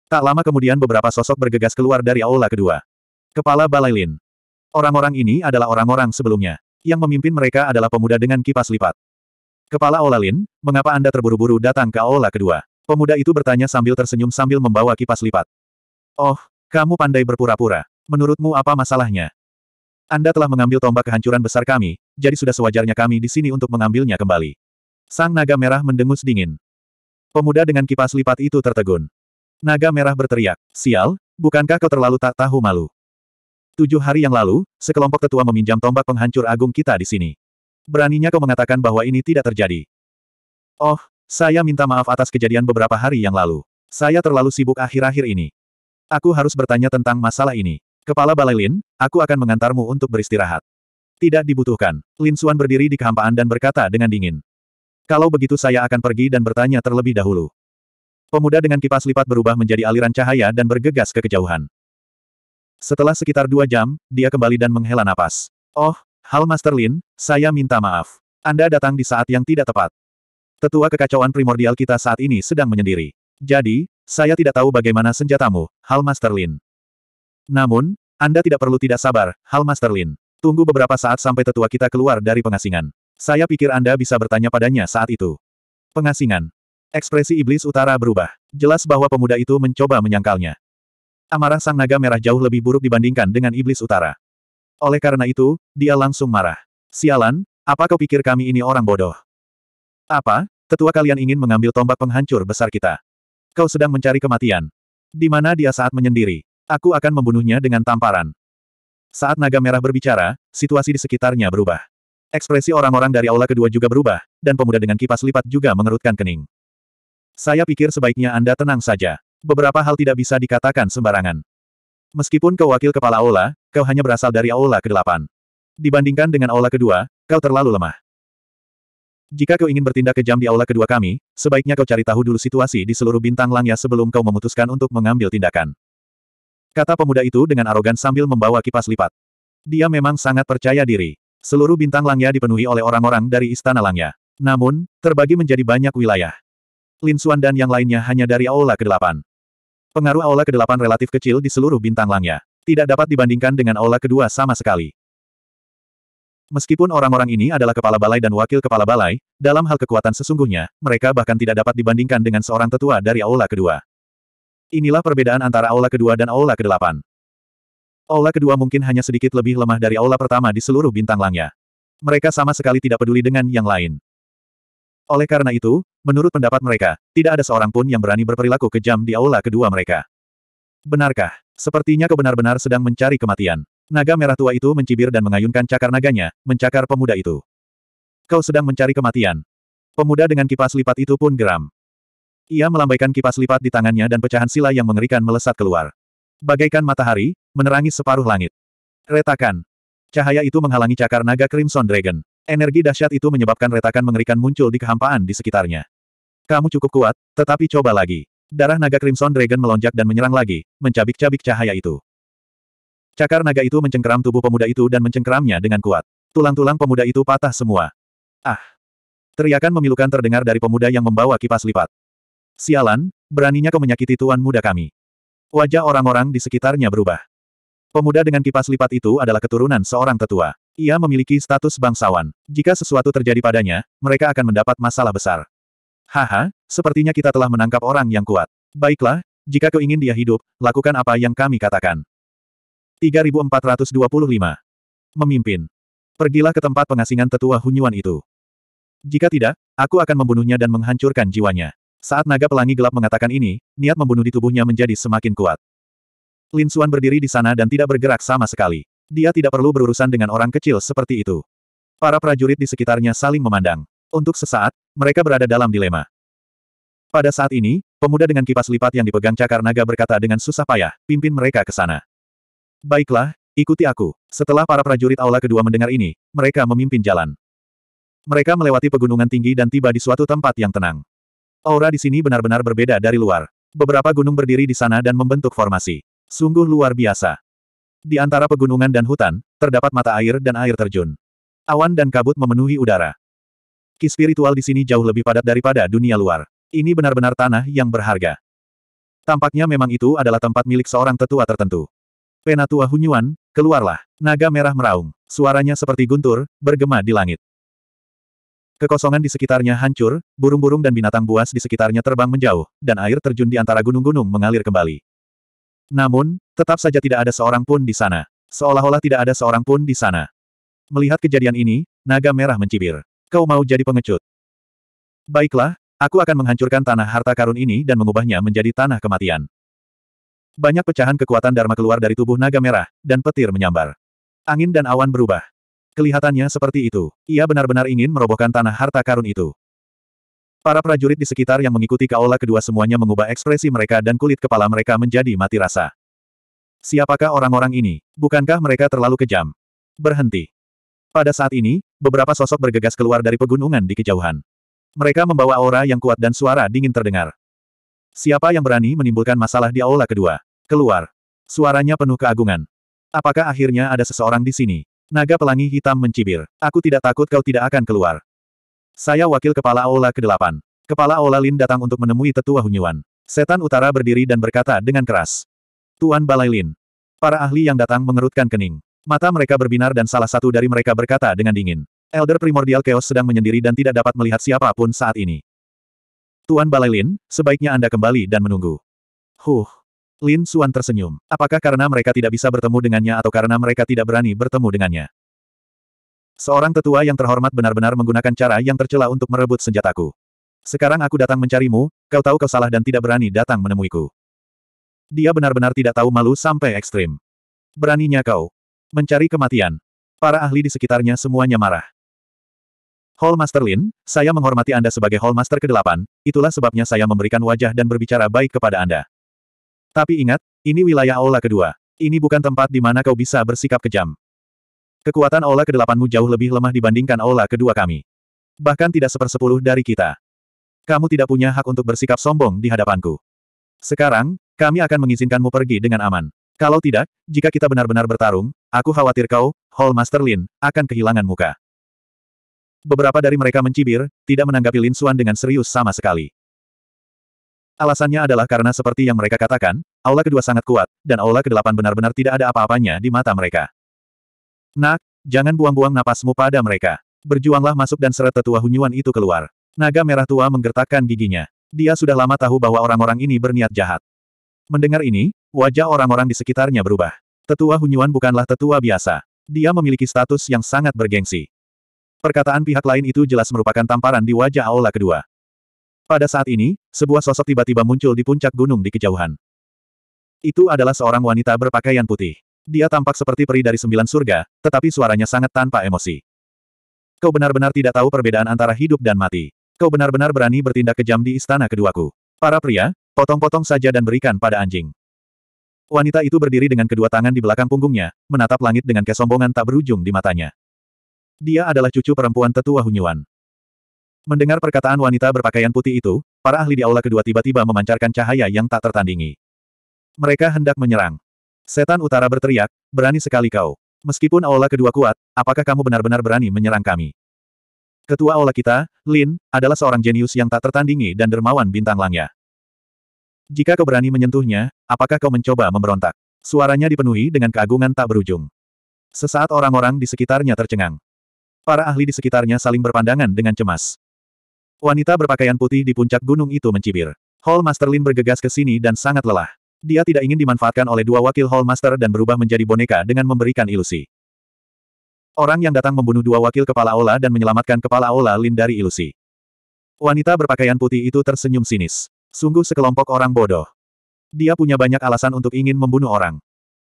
Tak lama kemudian beberapa sosok bergegas keluar dari aula kedua. Kepala Balai Lin. Orang-orang ini adalah orang-orang sebelumnya. Yang memimpin mereka adalah pemuda dengan kipas lipat. Kepala Aula Lin, mengapa Anda terburu-buru datang ke aula kedua? Pemuda itu bertanya sambil tersenyum sambil membawa kipas lipat. Oh, kamu pandai berpura-pura. Menurutmu apa masalahnya? Anda telah mengambil tombak kehancuran besar kami, jadi sudah sewajarnya kami di sini untuk mengambilnya kembali. Sang naga merah mendengus dingin. Pemuda dengan kipas lipat itu tertegun. Naga merah berteriak, Sial, bukankah kau terlalu tak tahu malu? Tujuh hari yang lalu, sekelompok tetua meminjam tombak penghancur agung kita di sini. Beraninya kau mengatakan bahwa ini tidak terjadi. Oh, saya minta maaf atas kejadian beberapa hari yang lalu. Saya terlalu sibuk akhir-akhir ini. Aku harus bertanya tentang masalah ini. Kepala Balai Lin, aku akan mengantarmu untuk beristirahat. Tidak dibutuhkan. Lin Suan berdiri di kehampaan dan berkata dengan dingin. Kalau begitu saya akan pergi dan bertanya terlebih dahulu. Pemuda dengan kipas lipat berubah menjadi aliran cahaya dan bergegas ke kejauhan. Setelah sekitar dua jam, dia kembali dan menghela napas. Oh, Hal Master Lin, saya minta maaf. Anda datang di saat yang tidak tepat. Tetua kekacauan primordial kita saat ini sedang menyendiri. Jadi, saya tidak tahu bagaimana senjatamu, Hal Master Lin. Namun, Anda tidak perlu tidak sabar, Hal Master Lin. Tunggu beberapa saat sampai tetua kita keluar dari pengasingan. Saya pikir Anda bisa bertanya padanya saat itu. Pengasingan. Ekspresi iblis utara berubah. Jelas bahwa pemuda itu mencoba menyangkalnya. Amarah sang naga merah jauh lebih buruk dibandingkan dengan iblis utara. Oleh karena itu, dia langsung marah. Sialan, apa kau pikir kami ini orang bodoh? Apa? Tetua kalian ingin mengambil tombak penghancur besar kita. Kau sedang mencari kematian. Di mana dia saat menyendiri. Aku akan membunuhnya dengan tamparan. Saat naga merah berbicara, situasi di sekitarnya berubah. Ekspresi orang-orang dari aula kedua juga berubah, dan pemuda dengan kipas lipat juga mengerutkan kening. Saya pikir sebaiknya Anda tenang saja. Beberapa hal tidak bisa dikatakan sembarangan. Meskipun kau wakil kepala aula, kau hanya berasal dari aula ke-8. Dibandingkan dengan aula kedua, kau terlalu lemah. Jika kau ingin bertindak kejam di aula kedua kami, sebaiknya kau cari tahu dulu situasi di seluruh bintang langya sebelum kau memutuskan untuk mengambil tindakan. Kata pemuda itu dengan arogan sambil membawa kipas lipat. Dia memang sangat percaya diri. Seluruh bintang Langya dipenuhi oleh orang-orang dari Istana Langya. Namun, terbagi menjadi banyak wilayah. Lin Xuan dan yang lainnya hanya dari Aula ke-8. Pengaruh Aula ke-8 relatif kecil di seluruh bintang Langya. Tidak dapat dibandingkan dengan Aula kedua sama sekali. Meskipun orang-orang ini adalah kepala balai dan wakil kepala balai, dalam hal kekuatan sesungguhnya, mereka bahkan tidak dapat dibandingkan dengan seorang tetua dari aula kedua. Inilah perbedaan antara aula kedua dan aula kedelapan. Aula kedua mungkin hanya sedikit lebih lemah dari aula pertama di seluruh bintang langnya. Mereka sama sekali tidak peduli dengan yang lain. Oleh karena itu, menurut pendapat mereka, tidak ada seorang pun yang berani berperilaku kejam di aula kedua mereka. Benarkah? Sepertinya kebenar benar sedang mencari kematian. Naga merah tua itu mencibir dan mengayunkan cakar naganya, mencakar pemuda itu. Kau sedang mencari kematian. Pemuda dengan kipas lipat itu pun geram. Ia melambaikan kipas lipat di tangannya dan pecahan sila yang mengerikan melesat keluar. Bagaikan matahari, menerangi separuh langit. Retakan. Cahaya itu menghalangi cakar naga Crimson Dragon. Energi dahsyat itu menyebabkan retakan mengerikan muncul di kehampaan di sekitarnya. Kamu cukup kuat, tetapi coba lagi. Darah naga Crimson Dragon melonjak dan menyerang lagi, mencabik-cabik cahaya itu. Cakar naga itu mencengkeram tubuh pemuda itu dan mencengkeramnya dengan kuat. Tulang-tulang pemuda itu patah semua. Ah! Teriakan memilukan terdengar dari pemuda yang membawa kipas lipat. Sialan, beraninya kau menyakiti tuan muda kami. Wajah orang-orang di sekitarnya berubah. Pemuda dengan kipas lipat itu adalah keturunan seorang tetua. Ia memiliki status bangsawan. Jika sesuatu terjadi padanya, mereka akan mendapat masalah besar. Haha, sepertinya kita telah menangkap orang yang kuat. Baiklah, jika kau ingin dia hidup, lakukan apa yang kami katakan. 3425. Memimpin. Pergilah ke tempat pengasingan tetua Hunyuan itu. Jika tidak, aku akan membunuhnya dan menghancurkan jiwanya. Saat naga pelangi gelap mengatakan ini, niat membunuh di tubuhnya menjadi semakin kuat. Lin Xuan berdiri di sana dan tidak bergerak sama sekali. Dia tidak perlu berurusan dengan orang kecil seperti itu. Para prajurit di sekitarnya saling memandang. Untuk sesaat, mereka berada dalam dilema. Pada saat ini, pemuda dengan kipas lipat yang dipegang cakar naga berkata dengan susah payah, pimpin mereka ke sana. Baiklah, ikuti aku. Setelah para prajurit aula kedua mendengar ini, mereka memimpin jalan. Mereka melewati pegunungan tinggi dan tiba di suatu tempat yang tenang. Aura di sini benar-benar berbeda dari luar. Beberapa gunung berdiri di sana dan membentuk formasi. Sungguh luar biasa. Di antara pegunungan dan hutan, terdapat mata air dan air terjun. Awan dan kabut memenuhi udara. Ki spiritual di sini jauh lebih padat daripada dunia luar. Ini benar-benar tanah yang berharga. Tampaknya memang itu adalah tempat milik seorang tetua tertentu. Penatua Hunyuan, keluarlah. Naga merah meraung. Suaranya seperti guntur, bergema di langit. Kekosongan di sekitarnya hancur, burung-burung dan binatang buas di sekitarnya terbang menjauh, dan air terjun di antara gunung-gunung mengalir kembali. Namun, tetap saja tidak ada seorang pun di sana. Seolah-olah tidak ada seorang pun di sana. Melihat kejadian ini, naga merah mencibir. Kau mau jadi pengecut. Baiklah, aku akan menghancurkan tanah harta karun ini dan mengubahnya menjadi tanah kematian. Banyak pecahan kekuatan Dharma keluar dari tubuh naga merah, dan petir menyambar. Angin dan awan berubah. Kelihatannya seperti itu. Ia benar-benar ingin merobohkan tanah harta karun itu. Para prajurit di sekitar yang mengikuti Kaola kedua semuanya mengubah ekspresi mereka dan kulit kepala mereka menjadi mati rasa. Siapakah orang-orang ini? Bukankah mereka terlalu kejam? Berhenti. Pada saat ini, beberapa sosok bergegas keluar dari pegunungan di kejauhan. Mereka membawa aura yang kuat dan suara dingin terdengar. Siapa yang berani menimbulkan masalah di aula kedua? Keluar. Suaranya penuh keagungan. Apakah akhirnya ada seseorang di sini? Naga pelangi hitam mencibir. Aku tidak takut kau tidak akan keluar. Saya wakil kepala Aula ke-8. Kepala Aula Lin datang untuk menemui tetua Hunyuan. Setan utara berdiri dan berkata dengan keras. Tuan Balai Lin. Para ahli yang datang mengerutkan kening. Mata mereka berbinar dan salah satu dari mereka berkata dengan dingin. Elder Primordial Chaos sedang menyendiri dan tidak dapat melihat siapapun saat ini. Tuan Balai Lin, sebaiknya Anda kembali dan menunggu. Huh. Lin Suan tersenyum. Apakah karena mereka tidak bisa bertemu dengannya atau karena mereka tidak berani bertemu dengannya? Seorang tetua yang terhormat benar-benar menggunakan cara yang tercela untuk merebut senjataku. Sekarang aku datang mencarimu, kau tahu kau salah dan tidak berani datang menemuiku. Dia benar-benar tidak tahu malu sampai ekstrim. Beraninya kau. Mencari kematian. Para ahli di sekitarnya semuanya marah. Hall Master Lin, saya menghormati Anda sebagai Hall Master ke-8, itulah sebabnya saya memberikan wajah dan berbicara baik kepada Anda. Tapi ingat, ini wilayah aula kedua. Ini bukan tempat di mana kau bisa bersikap kejam. Kekuatan aula kedelapanmu jauh lebih lemah dibandingkan aula kedua kami. Bahkan tidak sepersepuluh dari kita. Kamu tidak punya hak untuk bersikap sombong di hadapanku. Sekarang, kami akan mengizinkanmu pergi dengan aman. Kalau tidak, jika kita benar-benar bertarung, aku khawatir kau, Hall Master Lin, akan kehilangan muka. Beberapa dari mereka mencibir, tidak menanggapi Lin Xuan dengan serius sama sekali. Alasannya adalah karena seperti yang mereka katakan, aula kedua sangat kuat, dan aula kedelapan benar-benar tidak ada apa-apanya di mata mereka. Nak, jangan buang-buang napasmu pada mereka. Berjuanglah masuk dan seret tetua hunyuan itu keluar. Naga merah tua menggertakkan giginya. Dia sudah lama tahu bahwa orang-orang ini berniat jahat. Mendengar ini, wajah orang-orang di sekitarnya berubah. Tetua Hunyuan bukanlah tetua biasa. Dia memiliki status yang sangat bergengsi. Perkataan pihak lain itu jelas merupakan tamparan di wajah aula kedua. Pada saat ini, sebuah sosok tiba-tiba muncul di puncak gunung di kejauhan. Itu adalah seorang wanita berpakaian putih. Dia tampak seperti peri dari sembilan surga, tetapi suaranya sangat tanpa emosi. Kau benar-benar tidak tahu perbedaan antara hidup dan mati. Kau benar-benar berani bertindak kejam di istana keduaku. Para pria, potong-potong saja dan berikan pada anjing. Wanita itu berdiri dengan kedua tangan di belakang punggungnya, menatap langit dengan kesombongan tak berujung di matanya. Dia adalah cucu perempuan tetua Hunyuan. Mendengar perkataan wanita berpakaian putih itu, para ahli di aula kedua tiba-tiba memancarkan cahaya yang tak tertandingi. Mereka hendak menyerang. Setan utara berteriak, berani sekali kau. Meskipun aula kedua kuat, apakah kamu benar-benar berani menyerang kami? Ketua aula kita, Lin, adalah seorang jenius yang tak tertandingi dan dermawan bintang langnya. Jika kau berani menyentuhnya, apakah kau mencoba memberontak? Suaranya dipenuhi dengan keagungan tak berujung. Sesaat orang-orang di sekitarnya tercengang. Para ahli di sekitarnya saling berpandangan dengan cemas. Wanita berpakaian putih di puncak gunung itu mencibir. Hall Master Lin bergegas ke sini dan sangat lelah. Dia tidak ingin dimanfaatkan oleh dua wakil Hall Master dan berubah menjadi boneka dengan memberikan ilusi. Orang yang datang membunuh dua wakil kepala Ola dan menyelamatkan kepala Ola Lin dari ilusi. Wanita berpakaian putih itu tersenyum sinis. Sungguh sekelompok orang bodoh. Dia punya banyak alasan untuk ingin membunuh orang.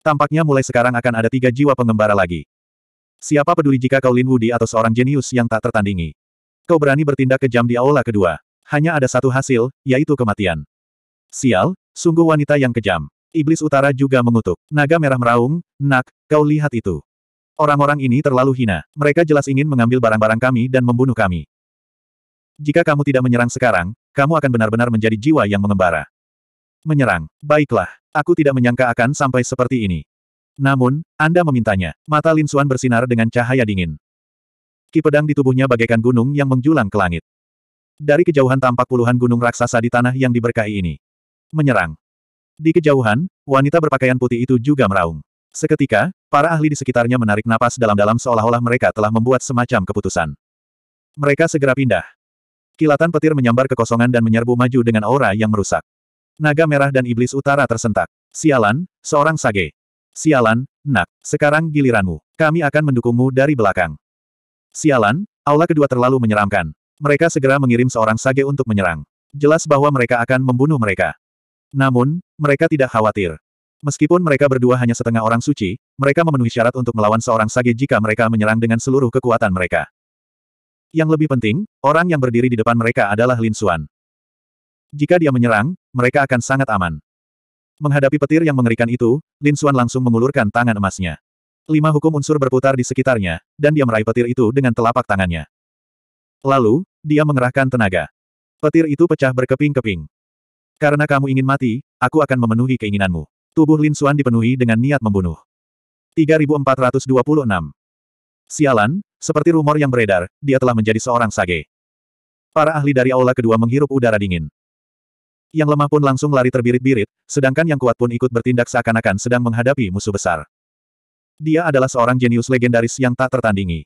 Tampaknya mulai sekarang akan ada tiga jiwa pengembara lagi. Siapa peduli jika kau Lin Wudi atau seorang jenius yang tak tertandingi. Kau berani bertindak kejam di aula kedua. Hanya ada satu hasil, yaitu kematian. Sial, sungguh wanita yang kejam. Iblis utara juga mengutuk. Naga merah meraung, nak, kau lihat itu. Orang-orang ini terlalu hina. Mereka jelas ingin mengambil barang-barang kami dan membunuh kami. Jika kamu tidak menyerang sekarang, kamu akan benar-benar menjadi jiwa yang mengembara. Menyerang. Baiklah, aku tidak menyangka akan sampai seperti ini. Namun, Anda memintanya. Mata Lin Suan bersinar dengan cahaya dingin. Ki pedang di tubuhnya bagaikan gunung yang menjulang ke langit. Dari kejauhan tampak puluhan gunung raksasa di tanah yang diberkahi ini. Menyerang. Di kejauhan, wanita berpakaian putih itu juga meraung. Seketika, para ahli di sekitarnya menarik napas dalam-dalam seolah-olah mereka telah membuat semacam keputusan. Mereka segera pindah. Kilatan petir menyambar kekosongan dan menyerbu maju dengan aura yang merusak. Naga merah dan iblis utara tersentak. Sialan, seorang sage. Sialan, nak, sekarang giliranmu. Kami akan mendukungmu dari belakang. Sialan, aula kedua terlalu menyeramkan. Mereka segera mengirim seorang sage untuk menyerang. Jelas bahwa mereka akan membunuh mereka. Namun, mereka tidak khawatir. Meskipun mereka berdua hanya setengah orang suci, mereka memenuhi syarat untuk melawan seorang sage jika mereka menyerang dengan seluruh kekuatan mereka. Yang lebih penting, orang yang berdiri di depan mereka adalah Lin Xuan. Jika dia menyerang, mereka akan sangat aman. Menghadapi petir yang mengerikan itu, Lin Xuan langsung mengulurkan tangan emasnya. Lima hukum unsur berputar di sekitarnya, dan dia meraih petir itu dengan telapak tangannya. Lalu, dia mengerahkan tenaga. Petir itu pecah berkeping-keping. Karena kamu ingin mati, aku akan memenuhi keinginanmu. Tubuh Lin Suan dipenuhi dengan niat membunuh. 3426 Sialan, seperti rumor yang beredar, dia telah menjadi seorang sage. Para ahli dari aula kedua menghirup udara dingin. Yang lemah pun langsung lari terbirit-birit, sedangkan yang kuat pun ikut bertindak seakan-akan sedang menghadapi musuh besar. Dia adalah seorang jenius legendaris yang tak tertandingi.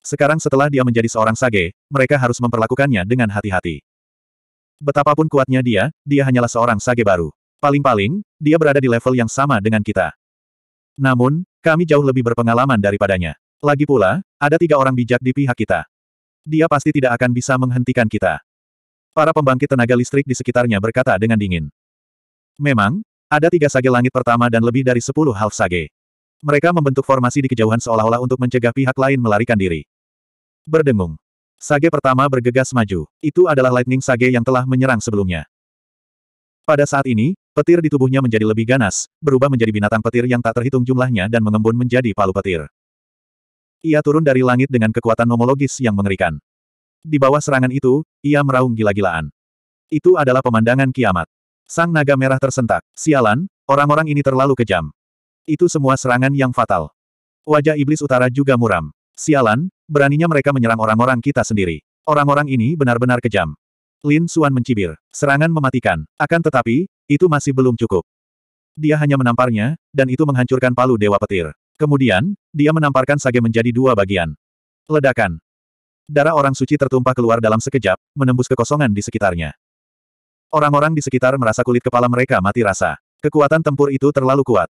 Sekarang setelah dia menjadi seorang sage, mereka harus memperlakukannya dengan hati-hati. Betapapun kuatnya dia, dia hanyalah seorang sage baru. Paling-paling, dia berada di level yang sama dengan kita. Namun, kami jauh lebih berpengalaman daripadanya. Lagi pula, ada tiga orang bijak di pihak kita. Dia pasti tidak akan bisa menghentikan kita. Para pembangkit tenaga listrik di sekitarnya berkata dengan dingin. Memang, ada tiga sage langit pertama dan lebih dari sepuluh half sage. Mereka membentuk formasi di kejauhan seolah-olah untuk mencegah pihak lain melarikan diri. Berdengung. Sage pertama bergegas maju. Itu adalah Lightning Sage yang telah menyerang sebelumnya. Pada saat ini, petir di tubuhnya menjadi lebih ganas, berubah menjadi binatang petir yang tak terhitung jumlahnya dan mengembun menjadi palu petir. Ia turun dari langit dengan kekuatan nomologis yang mengerikan. Di bawah serangan itu, ia meraung gila-gilaan. Itu adalah pemandangan kiamat. Sang naga merah tersentak. Sialan, orang-orang ini terlalu kejam. Itu semua serangan yang fatal. Wajah iblis utara juga muram. Sialan, beraninya mereka menyerang orang-orang kita sendiri. Orang-orang ini benar-benar kejam. Lin Suan mencibir. Serangan mematikan. Akan tetapi, itu masih belum cukup. Dia hanya menamparnya, dan itu menghancurkan palu Dewa Petir. Kemudian, dia menamparkan sage menjadi dua bagian. Ledakan. Darah orang suci tertumpah keluar dalam sekejap, menembus kekosongan di sekitarnya. Orang-orang di sekitar merasa kulit kepala mereka mati rasa. Kekuatan tempur itu terlalu kuat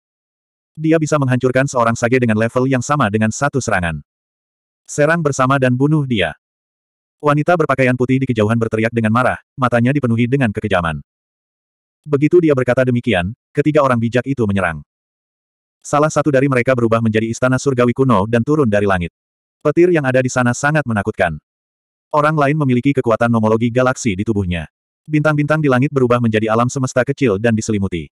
dia bisa menghancurkan seorang sage dengan level yang sama dengan satu serangan. Serang bersama dan bunuh dia. Wanita berpakaian putih di kejauhan berteriak dengan marah, matanya dipenuhi dengan kekejaman. Begitu dia berkata demikian, ketiga orang bijak itu menyerang. Salah satu dari mereka berubah menjadi istana surgawi kuno dan turun dari langit. Petir yang ada di sana sangat menakutkan. Orang lain memiliki kekuatan nomologi galaksi di tubuhnya. Bintang-bintang di langit berubah menjadi alam semesta kecil dan diselimuti.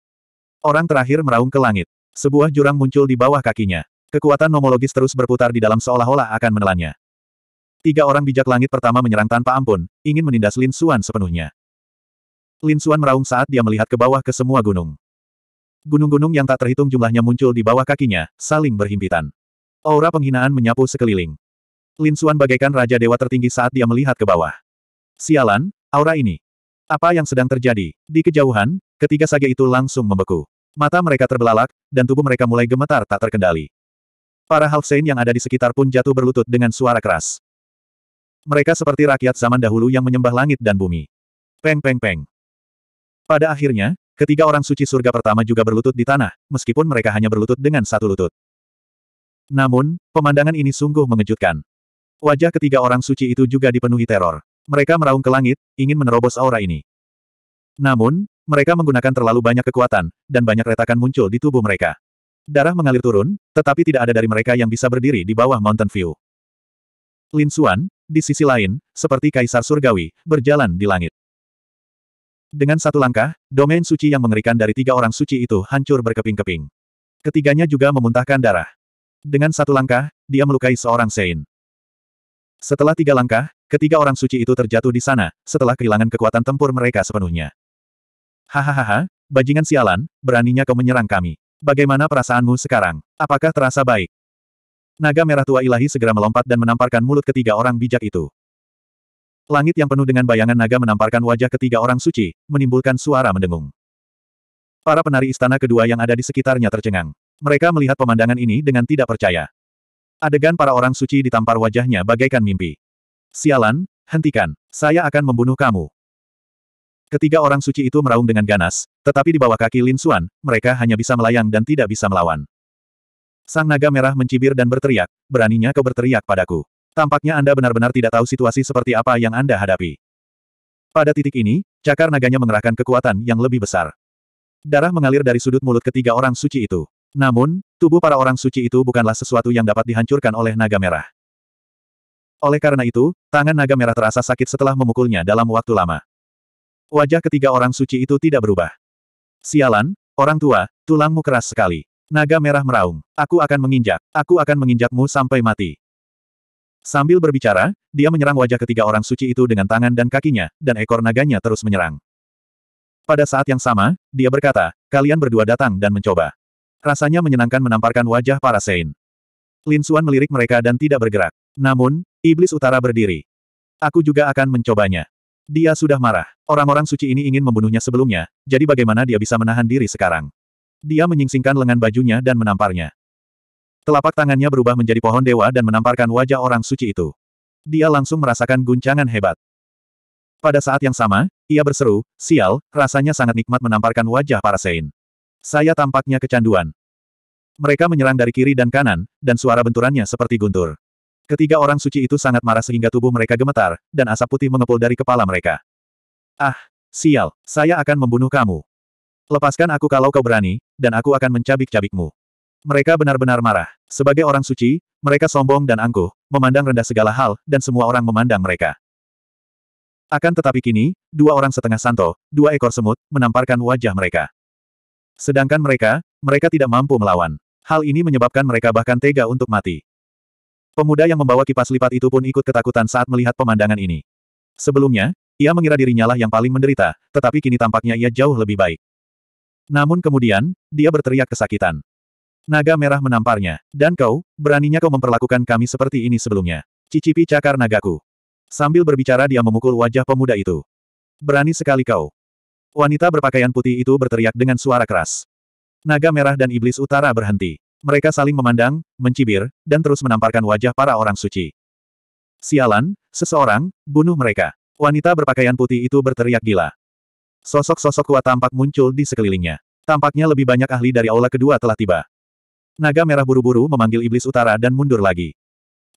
Orang terakhir meraung ke langit. Sebuah jurang muncul di bawah kakinya. Kekuatan nomologis terus berputar di dalam seolah-olah akan menelannya. Tiga orang bijak langit pertama menyerang tanpa ampun, ingin menindas Lin Suan sepenuhnya. Lin Suan meraung saat dia melihat ke bawah ke semua gunung. Gunung-gunung yang tak terhitung jumlahnya muncul di bawah kakinya, saling berhimpitan. Aura penghinaan menyapu sekeliling. Lin Suan bagaikan Raja Dewa tertinggi saat dia melihat ke bawah. Sialan, aura ini. Apa yang sedang terjadi? Di kejauhan, ketiga sage itu langsung membeku. Mata mereka terbelalak, dan tubuh mereka mulai gemetar tak terkendali. Para Halfsein yang ada di sekitar pun jatuh berlutut dengan suara keras. Mereka seperti rakyat zaman dahulu yang menyembah langit dan bumi. Peng peng peng. Pada akhirnya, ketiga orang suci surga pertama juga berlutut di tanah, meskipun mereka hanya berlutut dengan satu lutut. Namun, pemandangan ini sungguh mengejutkan. Wajah ketiga orang suci itu juga dipenuhi teror. Mereka meraung ke langit, ingin menerobos aura ini. Namun, mereka menggunakan terlalu banyak kekuatan, dan banyak retakan muncul di tubuh mereka. Darah mengalir turun, tetapi tidak ada dari mereka yang bisa berdiri di bawah Mountain View. Lin Xuan, di sisi lain, seperti Kaisar Surgawi, berjalan di langit. Dengan satu langkah, domain suci yang mengerikan dari tiga orang suci itu hancur berkeping-keping. Ketiganya juga memuntahkan darah. Dengan satu langkah, dia melukai seorang Sein. Setelah tiga langkah, ketiga orang suci itu terjatuh di sana, setelah kehilangan kekuatan tempur mereka sepenuhnya. Hahaha, bajingan sialan, beraninya kau menyerang kami. Bagaimana perasaanmu sekarang? Apakah terasa baik? Naga merah tua ilahi segera melompat dan menamparkan mulut ketiga orang bijak itu. Langit yang penuh dengan bayangan naga menamparkan wajah ketiga orang suci, menimbulkan suara mendengung. Para penari istana kedua yang ada di sekitarnya tercengang. Mereka melihat pemandangan ini dengan tidak percaya. Adegan para orang suci ditampar wajahnya bagaikan mimpi. Sialan, hentikan, saya akan membunuh kamu. Ketiga orang suci itu meraung dengan ganas, tetapi di bawah kaki Lin Xuan, mereka hanya bisa melayang dan tidak bisa melawan. Sang naga merah mencibir dan berteriak, beraninya kau berteriak padaku. Tampaknya Anda benar-benar tidak tahu situasi seperti apa yang Anda hadapi. Pada titik ini, cakar naganya mengerahkan kekuatan yang lebih besar. Darah mengalir dari sudut mulut ketiga orang suci itu. Namun, tubuh para orang suci itu bukanlah sesuatu yang dapat dihancurkan oleh naga merah. Oleh karena itu, tangan naga merah terasa sakit setelah memukulnya dalam waktu lama. Wajah ketiga orang suci itu tidak berubah. Sialan, orang tua, tulangmu keras sekali. Naga merah meraung. Aku akan menginjak. Aku akan menginjakmu sampai mati. Sambil berbicara, dia menyerang wajah ketiga orang suci itu dengan tangan dan kakinya, dan ekor naganya terus menyerang. Pada saat yang sama, dia berkata, kalian berdua datang dan mencoba. Rasanya menyenangkan menamparkan wajah para Sein. Lin Suan melirik mereka dan tidak bergerak. Namun, Iblis Utara berdiri. Aku juga akan mencobanya. Dia sudah marah. Orang-orang suci ini ingin membunuhnya sebelumnya, jadi bagaimana dia bisa menahan diri sekarang? Dia menyingsingkan lengan bajunya dan menamparnya. Telapak tangannya berubah menjadi pohon dewa dan menamparkan wajah orang suci itu. Dia langsung merasakan guncangan hebat. Pada saat yang sama, ia berseru, sial, rasanya sangat nikmat menamparkan wajah para Sein. Saya tampaknya kecanduan. Mereka menyerang dari kiri dan kanan, dan suara benturannya seperti guntur. Ketiga orang suci itu sangat marah sehingga tubuh mereka gemetar, dan asap putih mengepul dari kepala mereka. Ah, sial, saya akan membunuh kamu. Lepaskan aku kalau kau berani, dan aku akan mencabik-cabikmu. Mereka benar-benar marah. Sebagai orang suci, mereka sombong dan angkuh, memandang rendah segala hal, dan semua orang memandang mereka. Akan tetapi kini, dua orang setengah santo, dua ekor semut, menamparkan wajah mereka. Sedangkan mereka, mereka tidak mampu melawan. Hal ini menyebabkan mereka bahkan tega untuk mati. Pemuda yang membawa kipas lipat itu pun ikut ketakutan saat melihat pemandangan ini. Sebelumnya, ia mengira dirinya lah yang paling menderita, tetapi kini tampaknya ia jauh lebih baik. Namun kemudian, dia berteriak kesakitan. Naga merah menamparnya, dan kau, beraninya kau memperlakukan kami seperti ini sebelumnya. Cicipi cakar nagaku. Sambil berbicara dia memukul wajah pemuda itu. Berani sekali kau. Wanita berpakaian putih itu berteriak dengan suara keras. Naga merah dan iblis utara berhenti. Mereka saling memandang, mencibir, dan terus menamparkan wajah para orang suci. Sialan, seseorang, bunuh mereka. Wanita berpakaian putih itu berteriak gila. Sosok-sosok kuat tampak muncul di sekelilingnya. Tampaknya lebih banyak ahli dari aula kedua telah tiba. Naga merah buru-buru memanggil iblis utara dan mundur lagi.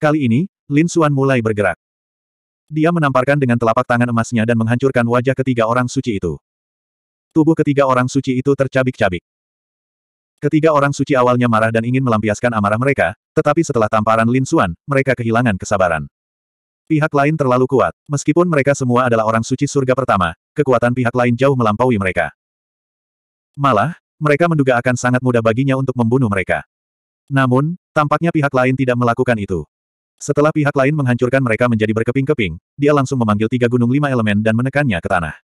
Kali ini, Lin Xuan mulai bergerak. Dia menamparkan dengan telapak tangan emasnya dan menghancurkan wajah ketiga orang suci itu. Tubuh ketiga orang suci itu tercabik-cabik. Ketiga orang suci awalnya marah dan ingin melampiaskan amarah mereka, tetapi setelah tamparan Lin Xuan, mereka kehilangan kesabaran. Pihak lain terlalu kuat. Meskipun mereka semua adalah orang suci surga pertama, kekuatan pihak lain jauh melampaui mereka. Malah, mereka menduga akan sangat mudah baginya untuk membunuh mereka. Namun, tampaknya pihak lain tidak melakukan itu. Setelah pihak lain menghancurkan mereka menjadi berkeping-keping, dia langsung memanggil tiga gunung lima elemen dan menekannya ke tanah.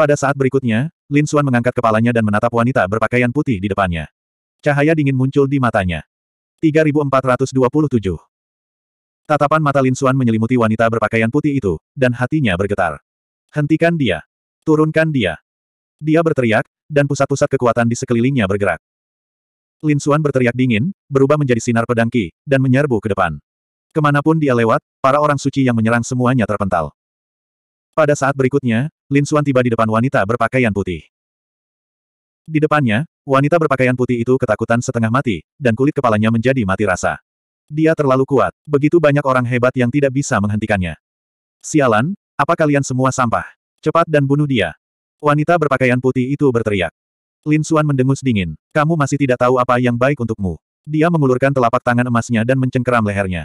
Pada saat berikutnya, Lin Suan mengangkat kepalanya dan menatap wanita berpakaian putih di depannya. Cahaya dingin muncul di matanya. 3427 Tatapan mata Lin Suan menyelimuti wanita berpakaian putih itu, dan hatinya bergetar. Hentikan dia. Turunkan dia. Dia berteriak, dan pusat-pusat kekuatan di sekelilingnya bergerak. Lin Suan berteriak dingin, berubah menjadi sinar pedang ki, dan menyerbu ke depan. Kemanapun dia lewat, para orang suci yang menyerang semuanya terpental. Pada saat berikutnya, Lin Xuan tiba di depan wanita berpakaian putih. Di depannya, wanita berpakaian putih itu ketakutan setengah mati, dan kulit kepalanya menjadi mati rasa. Dia terlalu kuat, begitu banyak orang hebat yang tidak bisa menghentikannya. Sialan, apa kalian semua sampah? Cepat dan bunuh dia. Wanita berpakaian putih itu berteriak. Lin Xuan mendengus dingin, kamu masih tidak tahu apa yang baik untukmu. Dia mengulurkan telapak tangan emasnya dan mencengkeram lehernya.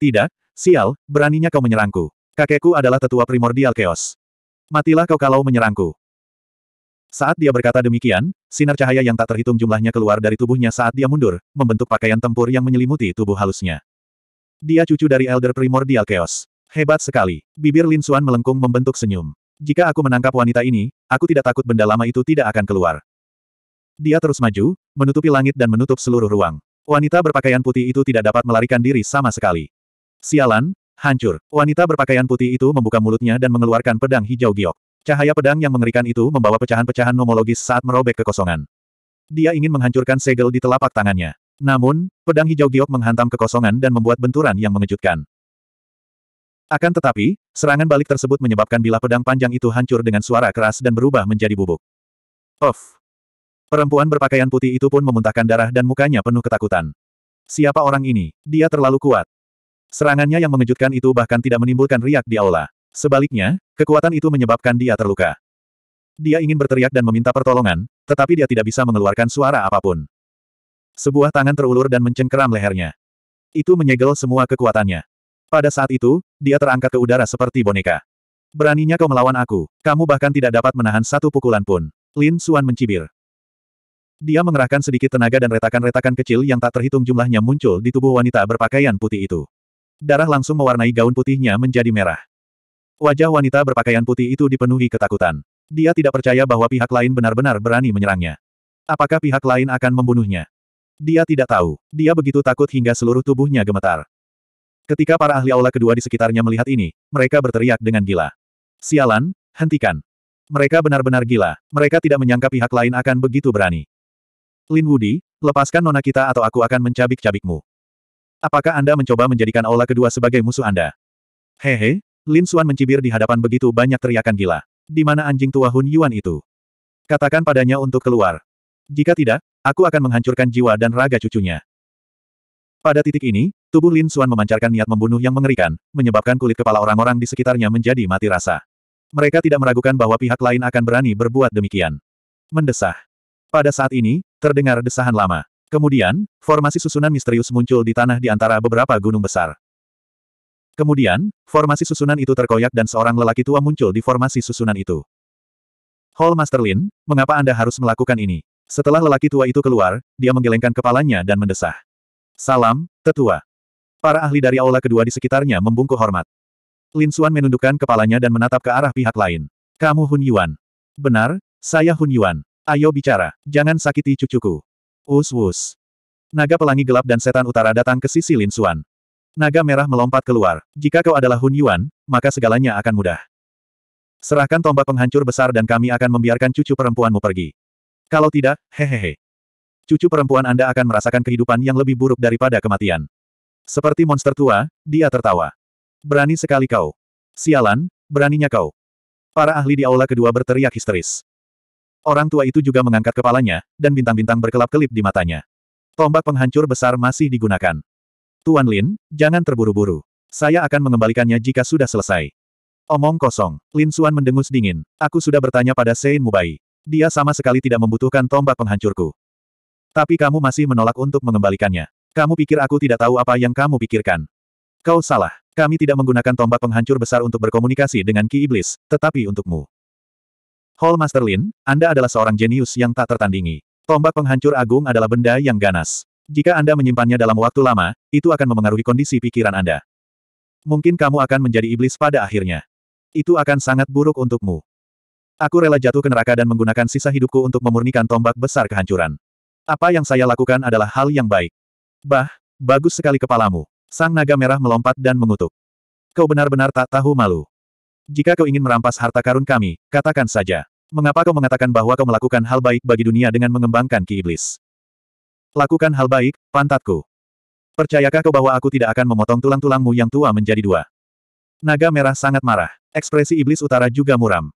Tidak, sial, beraninya kau menyerangku. Kakekku adalah tetua primordial keos. Matilah kau kalau menyerangku. Saat dia berkata demikian, sinar cahaya yang tak terhitung jumlahnya keluar dari tubuhnya saat dia mundur, membentuk pakaian tempur yang menyelimuti tubuh halusnya. Dia cucu dari Elder Primordial Chaos. Hebat sekali. Bibir Lin Suan melengkung membentuk senyum. Jika aku menangkap wanita ini, aku tidak takut benda lama itu tidak akan keluar. Dia terus maju, menutupi langit dan menutup seluruh ruang. Wanita berpakaian putih itu tidak dapat melarikan diri sama sekali. Sialan, Hancur. Wanita berpakaian putih itu membuka mulutnya dan mengeluarkan pedang hijau giok. Cahaya pedang yang mengerikan itu membawa pecahan-pecahan nomologis saat merobek kekosongan. Dia ingin menghancurkan segel di telapak tangannya. Namun, pedang hijau giok menghantam kekosongan dan membuat benturan yang mengejutkan. Akan tetapi, serangan balik tersebut menyebabkan bilah pedang panjang itu hancur dengan suara keras dan berubah menjadi bubuk. Of. Perempuan berpakaian putih itu pun memuntahkan darah dan mukanya penuh ketakutan. Siapa orang ini? Dia terlalu kuat. Serangannya yang mengejutkan itu bahkan tidak menimbulkan riak di aula. Sebaliknya, kekuatan itu menyebabkan dia terluka. Dia ingin berteriak dan meminta pertolongan, tetapi dia tidak bisa mengeluarkan suara apapun. Sebuah tangan terulur dan mencengkeram lehernya. Itu menyegel semua kekuatannya. Pada saat itu, dia terangkat ke udara seperti boneka. Beraninya kau melawan aku, kamu bahkan tidak dapat menahan satu pukulan pun. Lin Suan mencibir. Dia mengerahkan sedikit tenaga dan retakan-retakan kecil yang tak terhitung jumlahnya muncul di tubuh wanita berpakaian putih itu. Darah langsung mewarnai gaun putihnya menjadi merah. Wajah wanita berpakaian putih itu dipenuhi ketakutan. Dia tidak percaya bahwa pihak lain benar-benar berani menyerangnya. Apakah pihak lain akan membunuhnya? Dia tidak tahu. Dia begitu takut hingga seluruh tubuhnya gemetar. Ketika para ahli aula kedua di sekitarnya melihat ini, mereka berteriak dengan gila. Sialan, hentikan. Mereka benar-benar gila. Mereka tidak menyangka pihak lain akan begitu berani. Lin Woody, lepaskan nona kita atau aku akan mencabik-cabikmu. Apakah Anda mencoba menjadikan aula kedua sebagai musuh Anda? Hehe, Lin Xuan mencibir di hadapan begitu banyak teriakan gila. Di mana anjing tua Hun Yuan itu? Katakan padanya untuk keluar. Jika tidak, aku akan menghancurkan jiwa dan raga cucunya. Pada titik ini, tubuh Lin Xuan memancarkan niat membunuh yang mengerikan, menyebabkan kulit kepala orang-orang di sekitarnya menjadi mati rasa. Mereka tidak meragukan bahwa pihak lain akan berani berbuat demikian. Mendesah. Pada saat ini, terdengar desahan lama. Kemudian, formasi susunan misterius muncul di tanah di antara beberapa gunung besar. Kemudian, formasi susunan itu terkoyak dan seorang lelaki tua muncul di formasi susunan itu. Hall Master Lin, mengapa Anda harus melakukan ini? Setelah lelaki tua itu keluar, dia menggelengkan kepalanya dan mendesah. Salam, tetua. Para ahli dari aula kedua di sekitarnya membungkuk hormat. Lin Suan menundukkan kepalanya dan menatap ke arah pihak lain. Kamu Hun Yuan. Benar, saya Hun Yuan. Ayo bicara, jangan sakiti cucuku. Wus-wus. Naga pelangi gelap dan setan utara datang ke sisi Lin Suan. Naga merah melompat keluar. Jika kau adalah Hun Yuan, maka segalanya akan mudah. Serahkan tombak penghancur besar dan kami akan membiarkan cucu perempuanmu pergi. Kalau tidak, hehehe. Cucu perempuan Anda akan merasakan kehidupan yang lebih buruk daripada kematian. Seperti monster tua, dia tertawa. Berani sekali kau. Sialan, beraninya kau. Para ahli di aula kedua berteriak histeris. Orang tua itu juga mengangkat kepalanya, dan bintang-bintang berkelap-kelip di matanya. Tombak penghancur besar masih digunakan. Tuan Lin, jangan terburu-buru. Saya akan mengembalikannya jika sudah selesai. Omong kosong, Lin Suan mendengus dingin. Aku sudah bertanya pada Sein Mubai. Dia sama sekali tidak membutuhkan tombak penghancurku. Tapi kamu masih menolak untuk mengembalikannya. Kamu pikir aku tidak tahu apa yang kamu pikirkan. Kau salah. Kami tidak menggunakan tombak penghancur besar untuk berkomunikasi dengan Ki Iblis, tetapi untukmu. Hall Master Lin, Anda adalah seorang jenius yang tak tertandingi. Tombak penghancur agung adalah benda yang ganas. Jika Anda menyimpannya dalam waktu lama, itu akan memengaruhi kondisi pikiran Anda. Mungkin kamu akan menjadi iblis pada akhirnya. Itu akan sangat buruk untukmu. Aku rela jatuh ke neraka dan menggunakan sisa hidupku untuk memurnikan tombak besar kehancuran. Apa yang saya lakukan adalah hal yang baik. Bah, bagus sekali kepalamu. Sang naga merah melompat dan mengutuk. Kau benar-benar tak tahu malu. Jika kau ingin merampas harta karun kami, katakan saja. Mengapa kau mengatakan bahwa kau melakukan hal baik bagi dunia dengan mengembangkan ki iblis? Lakukan hal baik, pantatku. Percayakah kau bahwa aku tidak akan memotong tulang-tulangmu yang tua menjadi dua? Naga merah sangat marah. Ekspresi iblis utara juga muram.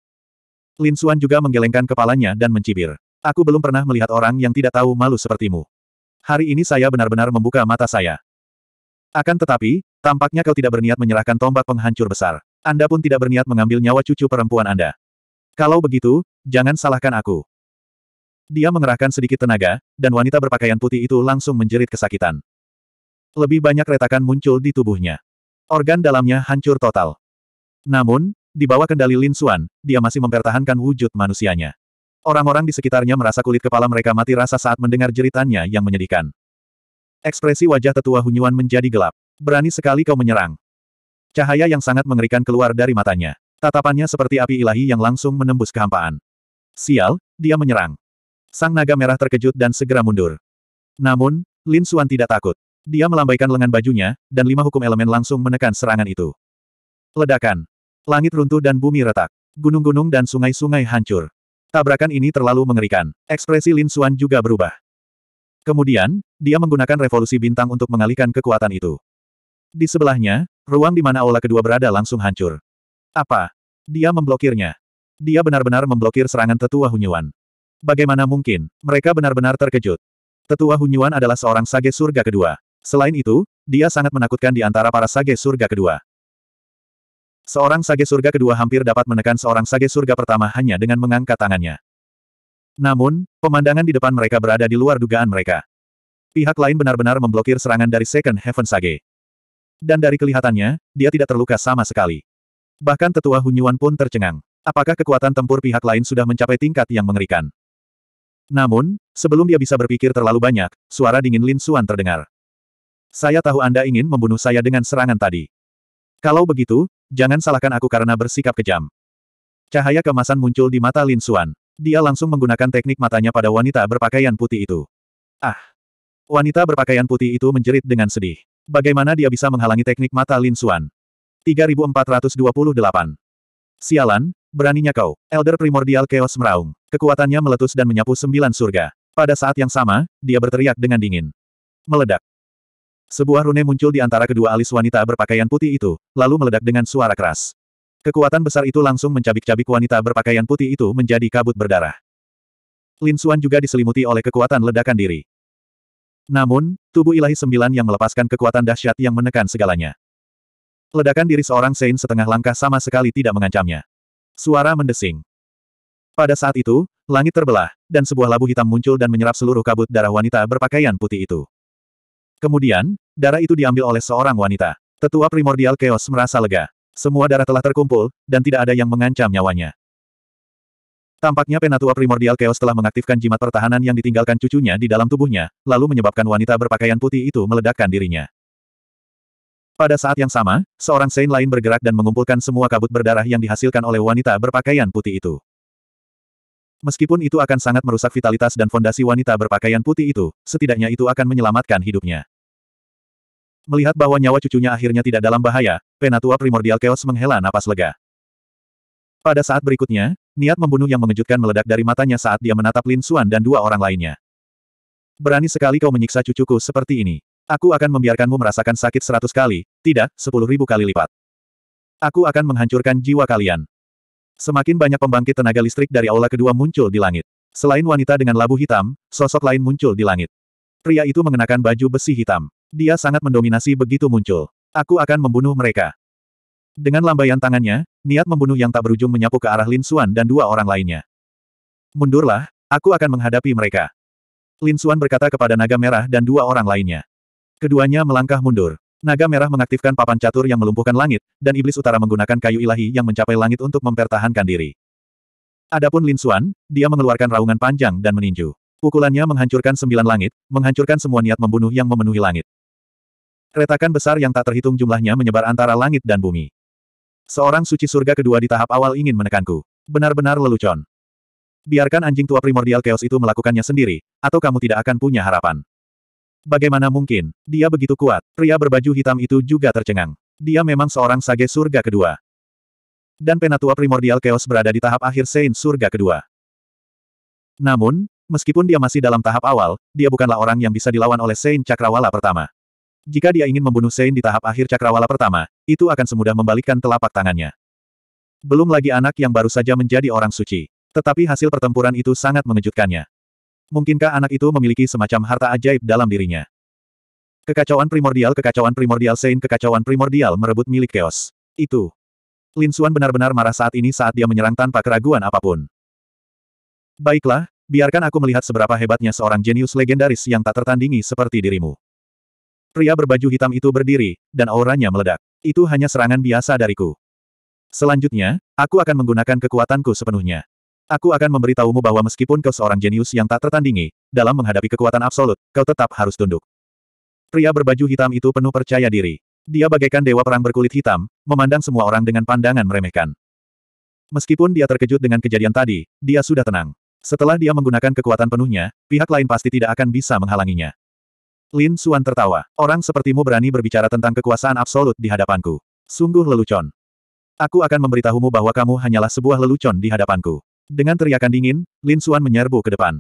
Lin Xuan juga menggelengkan kepalanya dan mencibir. Aku belum pernah melihat orang yang tidak tahu malu sepertimu. Hari ini saya benar-benar membuka mata saya. Akan tetapi, tampaknya kau tidak berniat menyerahkan tombak penghancur besar. Anda pun tidak berniat mengambil nyawa cucu perempuan Anda. Kalau begitu, jangan salahkan aku. Dia mengerahkan sedikit tenaga, dan wanita berpakaian putih itu langsung menjerit kesakitan. Lebih banyak retakan muncul di tubuhnya. Organ dalamnya hancur total. Namun, di bawah kendali Lin Xuan, dia masih mempertahankan wujud manusianya. Orang-orang di sekitarnya merasa kulit kepala mereka mati rasa saat mendengar jeritannya yang menyedihkan. Ekspresi wajah tetua Hunyuan menjadi gelap. Berani sekali kau menyerang. Cahaya yang sangat mengerikan keluar dari matanya. Tatapannya seperti api ilahi yang langsung menembus kehampaan. Sial, dia menyerang. Sang naga merah terkejut dan segera mundur. Namun, Lin Xuan tidak takut. Dia melambaikan lengan bajunya, dan lima hukum elemen langsung menekan serangan itu. Ledakan. Langit runtuh dan bumi retak. Gunung-gunung dan sungai-sungai hancur. Tabrakan ini terlalu mengerikan. Ekspresi Lin Xuan juga berubah. Kemudian, dia menggunakan revolusi bintang untuk mengalihkan kekuatan itu. Di sebelahnya, ruang di mana aula kedua berada langsung hancur. Apa? Dia memblokirnya. Dia benar-benar memblokir serangan tetua Hunyuan. Bagaimana mungkin, mereka benar-benar terkejut. Tetua Hunyuan adalah seorang sage surga kedua. Selain itu, dia sangat menakutkan di antara para sage surga kedua. Seorang sage surga kedua hampir dapat menekan seorang sage surga pertama hanya dengan mengangkat tangannya. Namun, pemandangan di depan mereka berada di luar dugaan mereka. Pihak lain benar-benar memblokir serangan dari Second Heaven Sage. Dan dari kelihatannya, dia tidak terluka sama sekali. Bahkan tetua Hunyuan pun tercengang. Apakah kekuatan tempur pihak lain sudah mencapai tingkat yang mengerikan? Namun, sebelum dia bisa berpikir terlalu banyak, suara dingin Lin Suan terdengar. Saya tahu Anda ingin membunuh saya dengan serangan tadi. Kalau begitu, jangan salahkan aku karena bersikap kejam. Cahaya kemasan muncul di mata Lin Suan. Dia langsung menggunakan teknik matanya pada wanita berpakaian putih itu. Ah! Wanita berpakaian putih itu menjerit dengan sedih. Bagaimana dia bisa menghalangi teknik mata Lin Suan? 3428. Sialan, beraninya kau. Elder Primordial Chaos meraung. Kekuatannya meletus dan menyapu sembilan surga. Pada saat yang sama, dia berteriak dengan dingin. Meledak. Sebuah rune muncul di antara kedua alis wanita berpakaian putih itu, lalu meledak dengan suara keras. Kekuatan besar itu langsung mencabik-cabik wanita berpakaian putih itu menjadi kabut berdarah. Lin Suan juga diselimuti oleh kekuatan ledakan diri. Namun, tubuh ilahi sembilan yang melepaskan kekuatan dahsyat yang menekan segalanya. Ledakan diri seorang Sein setengah langkah sama sekali tidak mengancamnya. Suara mendesing. Pada saat itu, langit terbelah, dan sebuah labu hitam muncul dan menyerap seluruh kabut darah wanita berpakaian putih itu. Kemudian, darah itu diambil oleh seorang wanita. Tetua primordial Chaos merasa lega. Semua darah telah terkumpul, dan tidak ada yang mengancam nyawanya. Tampaknya penatua primordial Chaos telah mengaktifkan jimat pertahanan yang ditinggalkan cucunya di dalam tubuhnya, lalu menyebabkan wanita berpakaian putih itu meledakkan dirinya. Pada saat yang sama, seorang Sein lain bergerak dan mengumpulkan semua kabut berdarah yang dihasilkan oleh wanita berpakaian putih itu. Meskipun itu akan sangat merusak vitalitas dan fondasi wanita berpakaian putih itu, setidaknya itu akan menyelamatkan hidupnya. Melihat bahwa nyawa cucunya akhirnya tidak dalam bahaya, Penatua Primordial Chaos menghela napas lega. Pada saat berikutnya, niat membunuh yang mengejutkan meledak dari matanya saat dia menatap Lin Suan dan dua orang lainnya. Berani sekali kau menyiksa cucuku seperti ini. Aku akan membiarkanmu merasakan sakit seratus kali, tidak, sepuluh ribu kali lipat. Aku akan menghancurkan jiwa kalian. Semakin banyak pembangkit tenaga listrik dari aula kedua muncul di langit. Selain wanita dengan labu hitam, sosok lain muncul di langit. Pria itu mengenakan baju besi hitam. Dia sangat mendominasi begitu muncul. Aku akan membunuh mereka. Dengan lambaian tangannya, niat membunuh yang tak berujung menyapu ke arah Lin Xuan dan dua orang lainnya. Mundurlah, aku akan menghadapi mereka. Lin Xuan berkata kepada naga merah dan dua orang lainnya. Keduanya melangkah mundur. Naga merah mengaktifkan papan catur yang melumpuhkan langit, dan iblis utara menggunakan kayu ilahi yang mencapai langit untuk mempertahankan diri. Adapun Lin Xuan, dia mengeluarkan raungan panjang dan meninju. Pukulannya menghancurkan sembilan langit, menghancurkan semua niat membunuh yang memenuhi langit. Retakan besar yang tak terhitung jumlahnya menyebar antara langit dan bumi. Seorang suci surga kedua di tahap awal ingin menekanku. Benar-benar lelucon. Biarkan anjing tua primordial chaos itu melakukannya sendiri, atau kamu tidak akan punya harapan. Bagaimana mungkin, dia begitu kuat, pria berbaju hitam itu juga tercengang. Dia memang seorang sage surga kedua. Dan penatua primordial chaos berada di tahap akhir Saint surga kedua. Namun, meskipun dia masih dalam tahap awal, dia bukanlah orang yang bisa dilawan oleh Saint Cakrawala pertama. Jika dia ingin membunuh Saint di tahap akhir Cakrawala pertama, itu akan semudah membalikkan telapak tangannya. Belum lagi anak yang baru saja menjadi orang suci. Tetapi hasil pertempuran itu sangat mengejutkannya. Mungkinkah anak itu memiliki semacam harta ajaib dalam dirinya? Kekacauan primordial Kekacauan primordial Sein Kekacauan primordial merebut milik Chaos. Itu. Lin Xuan benar-benar marah saat ini saat dia menyerang tanpa keraguan apapun. Baiklah, biarkan aku melihat seberapa hebatnya seorang jenius legendaris yang tak tertandingi seperti dirimu. Pria berbaju hitam itu berdiri, dan auranya meledak. Itu hanya serangan biasa dariku. Selanjutnya, aku akan menggunakan kekuatanku sepenuhnya. Aku akan memberitahumu bahwa meskipun kau seorang jenius yang tak tertandingi, dalam menghadapi kekuatan absolut, kau tetap harus tunduk. Pria berbaju hitam itu penuh percaya diri. Dia bagaikan dewa perang berkulit hitam, memandang semua orang dengan pandangan meremehkan. Meskipun dia terkejut dengan kejadian tadi, dia sudah tenang. Setelah dia menggunakan kekuatan penuhnya, pihak lain pasti tidak akan bisa menghalanginya. Lin Suan tertawa. Orang sepertimu berani berbicara tentang kekuasaan absolut di hadapanku. Sungguh lelucon. Aku akan memberitahumu bahwa kamu hanyalah sebuah lelucon di hadapanku. Dengan teriakan dingin, Lin Xuan menyerbu ke depan.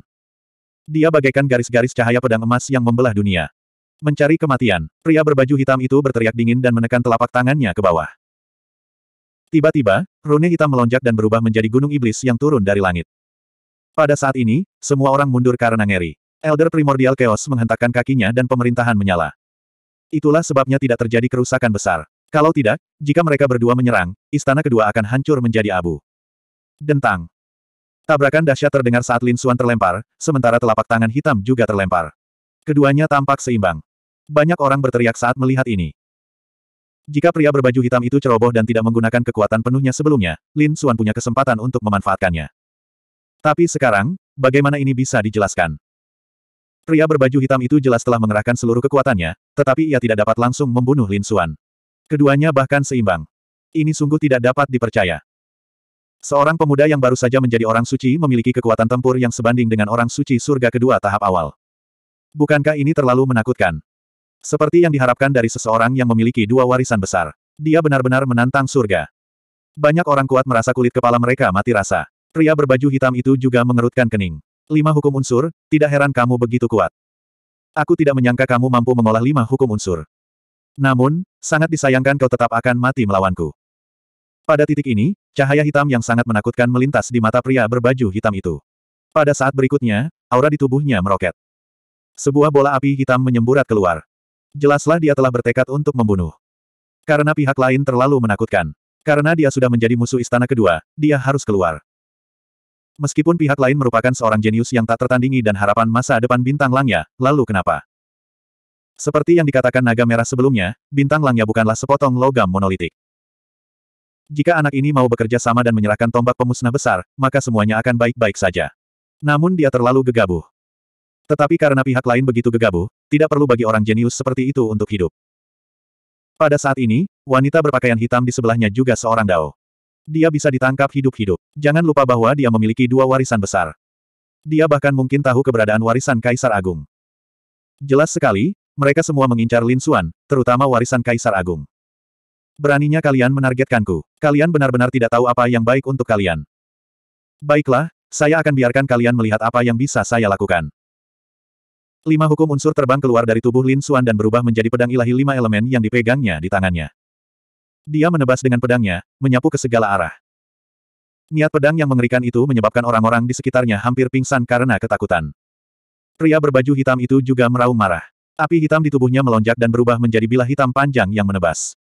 Dia bagaikan garis-garis cahaya pedang emas yang membelah dunia. Mencari kematian, pria berbaju hitam itu berteriak dingin dan menekan telapak tangannya ke bawah. Tiba-tiba, rune hitam melonjak dan berubah menjadi gunung iblis yang turun dari langit. Pada saat ini, semua orang mundur karena ngeri. Elder Primordial Chaos menghentakkan kakinya dan pemerintahan menyala. Itulah sebabnya tidak terjadi kerusakan besar. Kalau tidak, jika mereka berdua menyerang, istana kedua akan hancur menjadi abu. Dentang. Tabrakan dahsyat terdengar saat Lin Xuan terlempar, sementara telapak tangan hitam juga terlempar. Keduanya tampak seimbang. Banyak orang berteriak saat melihat ini. Jika pria berbaju hitam itu ceroboh dan tidak menggunakan kekuatan penuhnya sebelumnya, Lin Xuan punya kesempatan untuk memanfaatkannya. Tapi sekarang, bagaimana ini bisa dijelaskan? Pria berbaju hitam itu jelas telah mengerahkan seluruh kekuatannya, tetapi ia tidak dapat langsung membunuh Lin Xuan. Keduanya bahkan seimbang. Ini sungguh tidak dapat dipercaya. Seorang pemuda yang baru saja menjadi orang suci memiliki kekuatan tempur yang sebanding dengan orang suci surga kedua tahap awal. Bukankah ini terlalu menakutkan? Seperti yang diharapkan dari seseorang yang memiliki dua warisan besar. Dia benar-benar menantang surga. Banyak orang kuat merasa kulit kepala mereka mati rasa. Pria berbaju hitam itu juga mengerutkan kening. Lima hukum unsur, tidak heran kamu begitu kuat. Aku tidak menyangka kamu mampu mengolah lima hukum unsur. Namun, sangat disayangkan kau tetap akan mati melawanku. Pada titik ini, Cahaya hitam yang sangat menakutkan melintas di mata pria berbaju hitam itu. Pada saat berikutnya, aura di tubuhnya meroket. Sebuah bola api hitam menyemburat keluar. Jelaslah dia telah bertekad untuk membunuh. Karena pihak lain terlalu menakutkan. Karena dia sudah menjadi musuh istana kedua, dia harus keluar. Meskipun pihak lain merupakan seorang jenius yang tak tertandingi dan harapan masa depan bintang langnya, lalu kenapa? Seperti yang dikatakan naga merah sebelumnya, bintang langnya bukanlah sepotong logam monolitik. Jika anak ini mau bekerja sama dan menyerahkan tombak pemusnah besar, maka semuanya akan baik-baik saja. Namun dia terlalu gegabah. Tetapi karena pihak lain begitu gegabah, tidak perlu bagi orang jenius seperti itu untuk hidup. Pada saat ini, wanita berpakaian hitam di sebelahnya juga seorang dao. Dia bisa ditangkap hidup-hidup. Jangan lupa bahwa dia memiliki dua warisan besar. Dia bahkan mungkin tahu keberadaan warisan Kaisar Agung. Jelas sekali, mereka semua mengincar Lin Xuan, terutama warisan Kaisar Agung. Beraninya kalian menargetkanku. Kalian benar-benar tidak tahu apa yang baik untuk kalian. Baiklah, saya akan biarkan kalian melihat apa yang bisa saya lakukan. Lima hukum unsur terbang keluar dari tubuh Lin Xuan dan berubah menjadi pedang ilahi lima elemen yang dipegangnya di tangannya. Dia menebas dengan pedangnya, menyapu ke segala arah. Niat pedang yang mengerikan itu menyebabkan orang-orang di sekitarnya hampir pingsan karena ketakutan. Pria berbaju hitam itu juga meraung marah. Api hitam di tubuhnya melonjak dan berubah menjadi bilah hitam panjang yang menebas.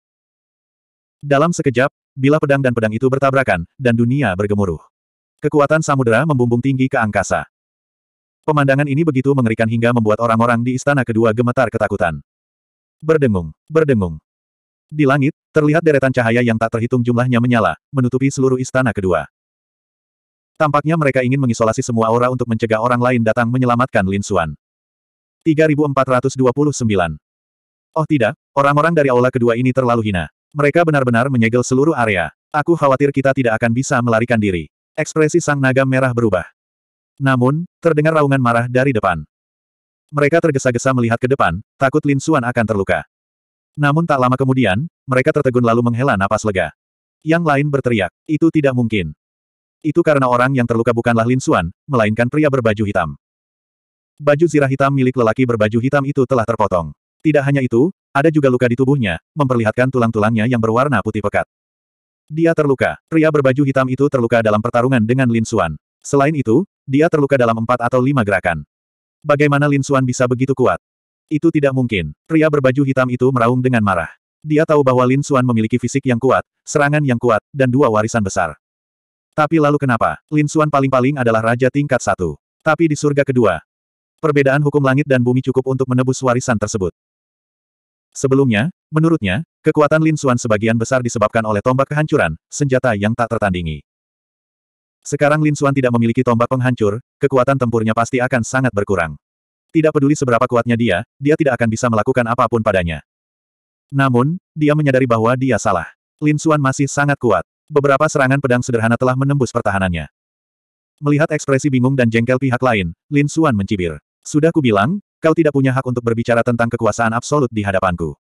Dalam sekejap, bila pedang dan pedang itu bertabrakan, dan dunia bergemuruh. Kekuatan samudera membumbung tinggi ke angkasa. Pemandangan ini begitu mengerikan hingga membuat orang-orang di istana kedua gemetar ketakutan. Berdengung, berdengung. Di langit, terlihat deretan cahaya yang tak terhitung jumlahnya menyala, menutupi seluruh istana kedua. Tampaknya mereka ingin mengisolasi semua aura untuk mencegah orang lain datang menyelamatkan Lin Xuan. 3429 Oh tidak, orang-orang dari aula kedua ini terlalu hina. Mereka benar-benar menyegel seluruh area. Aku khawatir kita tidak akan bisa melarikan diri. Ekspresi sang naga merah berubah. Namun, terdengar raungan marah dari depan. Mereka tergesa-gesa melihat ke depan, takut Lin Xuan akan terluka. Namun tak lama kemudian, mereka tertegun lalu menghela napas lega. Yang lain berteriak, itu tidak mungkin. Itu karena orang yang terluka bukanlah Lin Xuan, melainkan pria berbaju hitam. Baju zirah hitam milik lelaki berbaju hitam itu telah terpotong. Tidak hanya itu, ada juga luka di tubuhnya, memperlihatkan tulang-tulangnya yang berwarna putih pekat. Dia terluka. Pria berbaju hitam itu terluka dalam pertarungan dengan Lin Xuan. Selain itu, dia terluka dalam empat atau lima gerakan. Bagaimana Lin Xuan bisa begitu kuat? Itu tidak mungkin. Pria berbaju hitam itu meraung dengan marah. Dia tahu bahwa Lin Xuan memiliki fisik yang kuat, serangan yang kuat, dan dua warisan besar. Tapi lalu kenapa? Lin Xuan paling-paling adalah raja tingkat satu. Tapi di surga kedua, perbedaan hukum langit dan bumi cukup untuk menebus warisan tersebut. Sebelumnya, menurutnya, kekuatan Lin Xuan sebagian besar disebabkan oleh tombak kehancuran, senjata yang tak tertandingi. Sekarang Lin Xuan tidak memiliki tombak penghancur, kekuatan tempurnya pasti akan sangat berkurang. Tidak peduli seberapa kuatnya dia, dia tidak akan bisa melakukan apapun padanya. Namun, dia menyadari bahwa dia salah. Lin Xuan masih sangat kuat. Beberapa serangan pedang sederhana telah menembus pertahanannya. Melihat ekspresi bingung dan jengkel pihak lain, Lin Xuan mencibir. Sudah kubilang, Kau tidak punya hak untuk berbicara tentang kekuasaan absolut di hadapanku.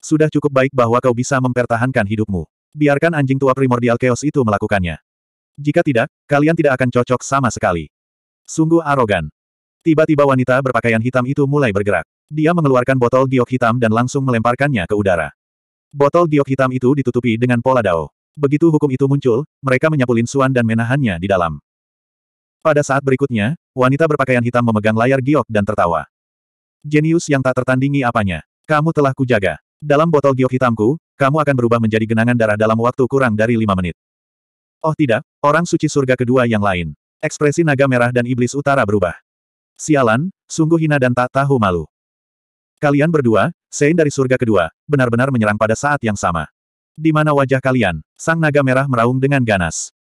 Sudah cukup baik bahwa kau bisa mempertahankan hidupmu. Biarkan anjing tua primordial chaos itu melakukannya. Jika tidak, kalian tidak akan cocok sama sekali. Sungguh arogan. Tiba-tiba wanita berpakaian hitam itu mulai bergerak. Dia mengeluarkan botol giok hitam dan langsung melemparkannya ke udara. Botol giok hitam itu ditutupi dengan pola dao. Begitu hukum itu muncul, mereka menyapulin Suan dan menahannya di dalam. Pada saat berikutnya, wanita berpakaian hitam memegang layar giok dan tertawa. Jenius yang tak tertandingi apanya. Kamu telah kujaga. Dalam botol giok hitamku, kamu akan berubah menjadi genangan darah dalam waktu kurang dari lima menit. Oh tidak, orang suci surga kedua yang lain. Ekspresi naga merah dan iblis utara berubah. Sialan, sungguh hina dan tak tahu malu. Kalian berdua, Sein dari surga kedua, benar-benar menyerang pada saat yang sama. Di mana wajah kalian? Sang naga merah meraung dengan ganas.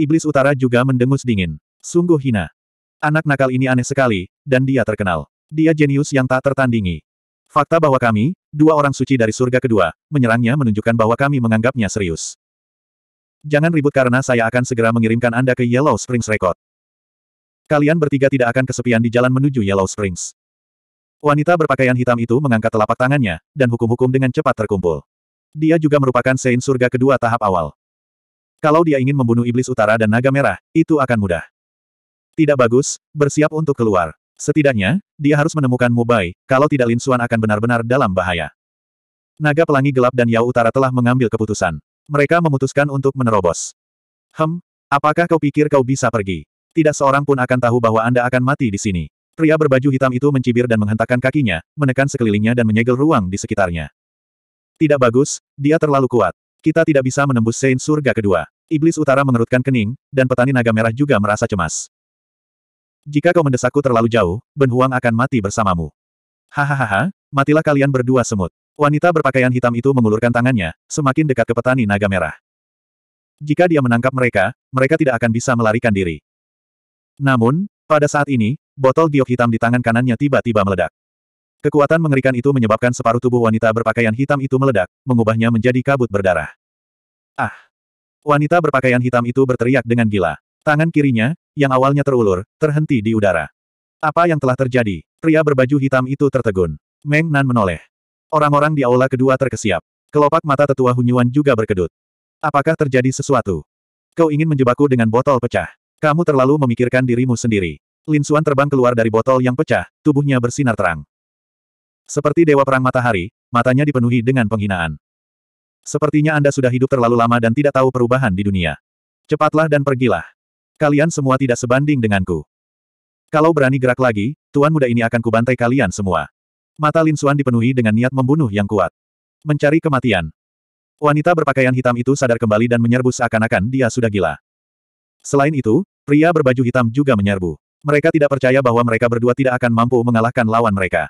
Iblis utara juga mendengus dingin. Sungguh hina. Anak nakal ini aneh sekali, dan dia terkenal. Dia jenius yang tak tertandingi. Fakta bahwa kami, dua orang suci dari surga kedua, menyerangnya menunjukkan bahwa kami menganggapnya serius. Jangan ribut karena saya akan segera mengirimkan Anda ke Yellow Springs Record. Kalian bertiga tidak akan kesepian di jalan menuju Yellow Springs. Wanita berpakaian hitam itu mengangkat telapak tangannya, dan hukum-hukum dengan cepat terkumpul. Dia juga merupakan Sein Surga kedua tahap awal. Kalau dia ingin membunuh Iblis Utara dan Naga Merah, itu akan mudah. Tidak bagus, bersiap untuk keluar. Setidaknya, dia harus menemukan Mubai, kalau tidak Lin Xuan akan benar-benar dalam bahaya. Naga Pelangi Gelap dan Yao Utara telah mengambil keputusan. Mereka memutuskan untuk menerobos. Hem, apakah kau pikir kau bisa pergi? Tidak seorang pun akan tahu bahwa Anda akan mati di sini. Pria berbaju hitam itu mencibir dan menghentakkan kakinya, menekan sekelilingnya dan menyegel ruang di sekitarnya. Tidak bagus, dia terlalu kuat. Kita tidak bisa menembus Sein Surga kedua. Iblis Utara mengerutkan kening, dan petani naga merah juga merasa cemas. Jika kau mendesakku terlalu jauh, Ben Huang akan mati bersamamu. Hahaha, matilah kalian berdua semut. Wanita berpakaian hitam itu mengulurkan tangannya, semakin dekat ke petani naga merah. Jika dia menangkap mereka, mereka tidak akan bisa melarikan diri. Namun, pada saat ini, botol giok hitam di tangan kanannya tiba-tiba meledak. Kekuatan mengerikan itu menyebabkan separuh tubuh wanita berpakaian hitam itu meledak, mengubahnya menjadi kabut berdarah. Ah! Wanita berpakaian hitam itu berteriak dengan gila. Tangan kirinya, yang awalnya terulur, terhenti di udara. Apa yang telah terjadi? Pria berbaju hitam itu tertegun. Meng Nan menoleh. Orang-orang di aula kedua terkesiap. Kelopak mata tetua Hunyuan juga berkedut. Apakah terjadi sesuatu? Kau ingin menjebakku dengan botol pecah. Kamu terlalu memikirkan dirimu sendiri. Lin Suan terbang keluar dari botol yang pecah, tubuhnya bersinar terang. Seperti dewa perang matahari, matanya dipenuhi dengan penghinaan. Sepertinya Anda sudah hidup terlalu lama dan tidak tahu perubahan di dunia. Cepatlah dan pergilah. Kalian semua tidak sebanding denganku. Kalau berani gerak lagi, tuan muda ini akan kubantai kalian semua. Mata Lin Xuan dipenuhi dengan niat membunuh yang kuat. Mencari kematian. Wanita berpakaian hitam itu sadar kembali dan menyerbu seakan-akan dia sudah gila. Selain itu, pria berbaju hitam juga menyerbu. Mereka tidak percaya bahwa mereka berdua tidak akan mampu mengalahkan lawan mereka.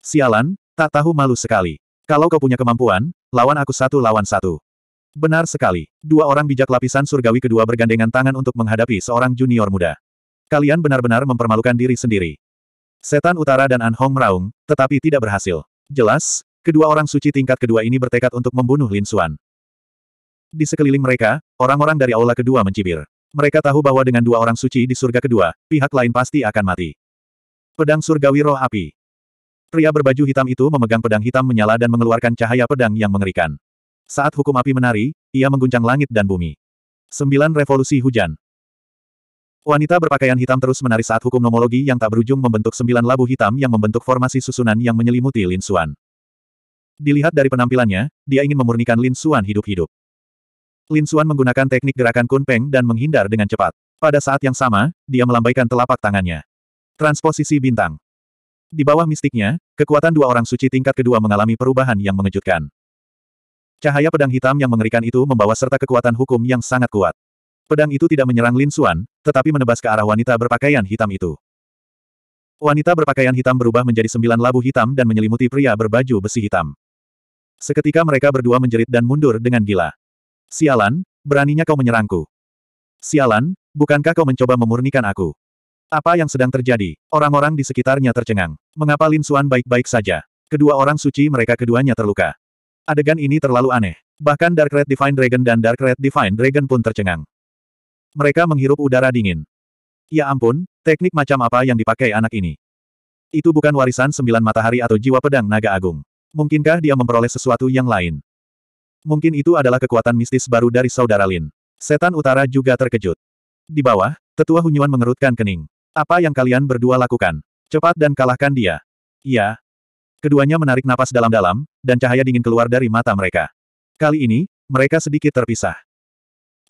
Sialan, tak tahu malu sekali. Kalau kau punya kemampuan, lawan aku satu lawan satu. Benar sekali. Dua orang bijak lapisan surgawi kedua bergandengan tangan untuk menghadapi seorang junior muda. Kalian benar-benar mempermalukan diri sendiri. Setan Utara dan An Hong meraung, tetapi tidak berhasil. Jelas, kedua orang suci tingkat kedua ini bertekad untuk membunuh Lin Xuan. Di sekeliling mereka, orang-orang dari aula kedua mencibir. Mereka tahu bahwa dengan dua orang suci di surga kedua, pihak lain pasti akan mati. Pedang surgawi roh api. Pria berbaju hitam itu memegang pedang hitam menyala dan mengeluarkan cahaya pedang yang mengerikan. Saat hukum api menari, ia mengguncang langit dan bumi. Sembilan revolusi hujan. Wanita berpakaian hitam terus menari saat hukum nomologi yang tak berujung membentuk sembilan labu hitam yang membentuk formasi susunan yang menyelimuti Lin Xuan. Dilihat dari penampilannya, dia ingin memurnikan Lin Xuan hidup-hidup. Lin Xuan menggunakan teknik gerakan kunpeng dan menghindar dengan cepat. Pada saat yang sama, dia melambaikan telapak tangannya. Transposisi bintang. Di bawah mistiknya, kekuatan dua orang suci tingkat kedua mengalami perubahan yang mengejutkan. Cahaya pedang hitam yang mengerikan itu membawa serta kekuatan hukum yang sangat kuat. Pedang itu tidak menyerang Lin Suan, tetapi menebas ke arah wanita berpakaian hitam itu. Wanita berpakaian hitam berubah menjadi sembilan labu hitam dan menyelimuti pria berbaju besi hitam. Seketika mereka berdua menjerit dan mundur dengan gila. Sialan, beraninya kau menyerangku. Sialan, bukankah kau mencoba memurnikan aku? Apa yang sedang terjadi? Orang-orang di sekitarnya tercengang. Mengapa Lin Suan baik-baik saja? Kedua orang suci mereka keduanya terluka. Adegan ini terlalu aneh. Bahkan Dark Red Divine Dragon dan Dark Red Divine Dragon pun tercengang. Mereka menghirup udara dingin. Ya ampun, teknik macam apa yang dipakai anak ini? Itu bukan warisan sembilan matahari atau jiwa pedang naga agung. Mungkinkah dia memperoleh sesuatu yang lain? Mungkin itu adalah kekuatan mistis baru dari saudara Lin. Setan utara juga terkejut. Di bawah, tetua Hunyuan mengerutkan kening. Apa yang kalian berdua lakukan? Cepat dan kalahkan dia. Iya, Keduanya menarik napas dalam-dalam, dan cahaya dingin keluar dari mata mereka. Kali ini, mereka sedikit terpisah.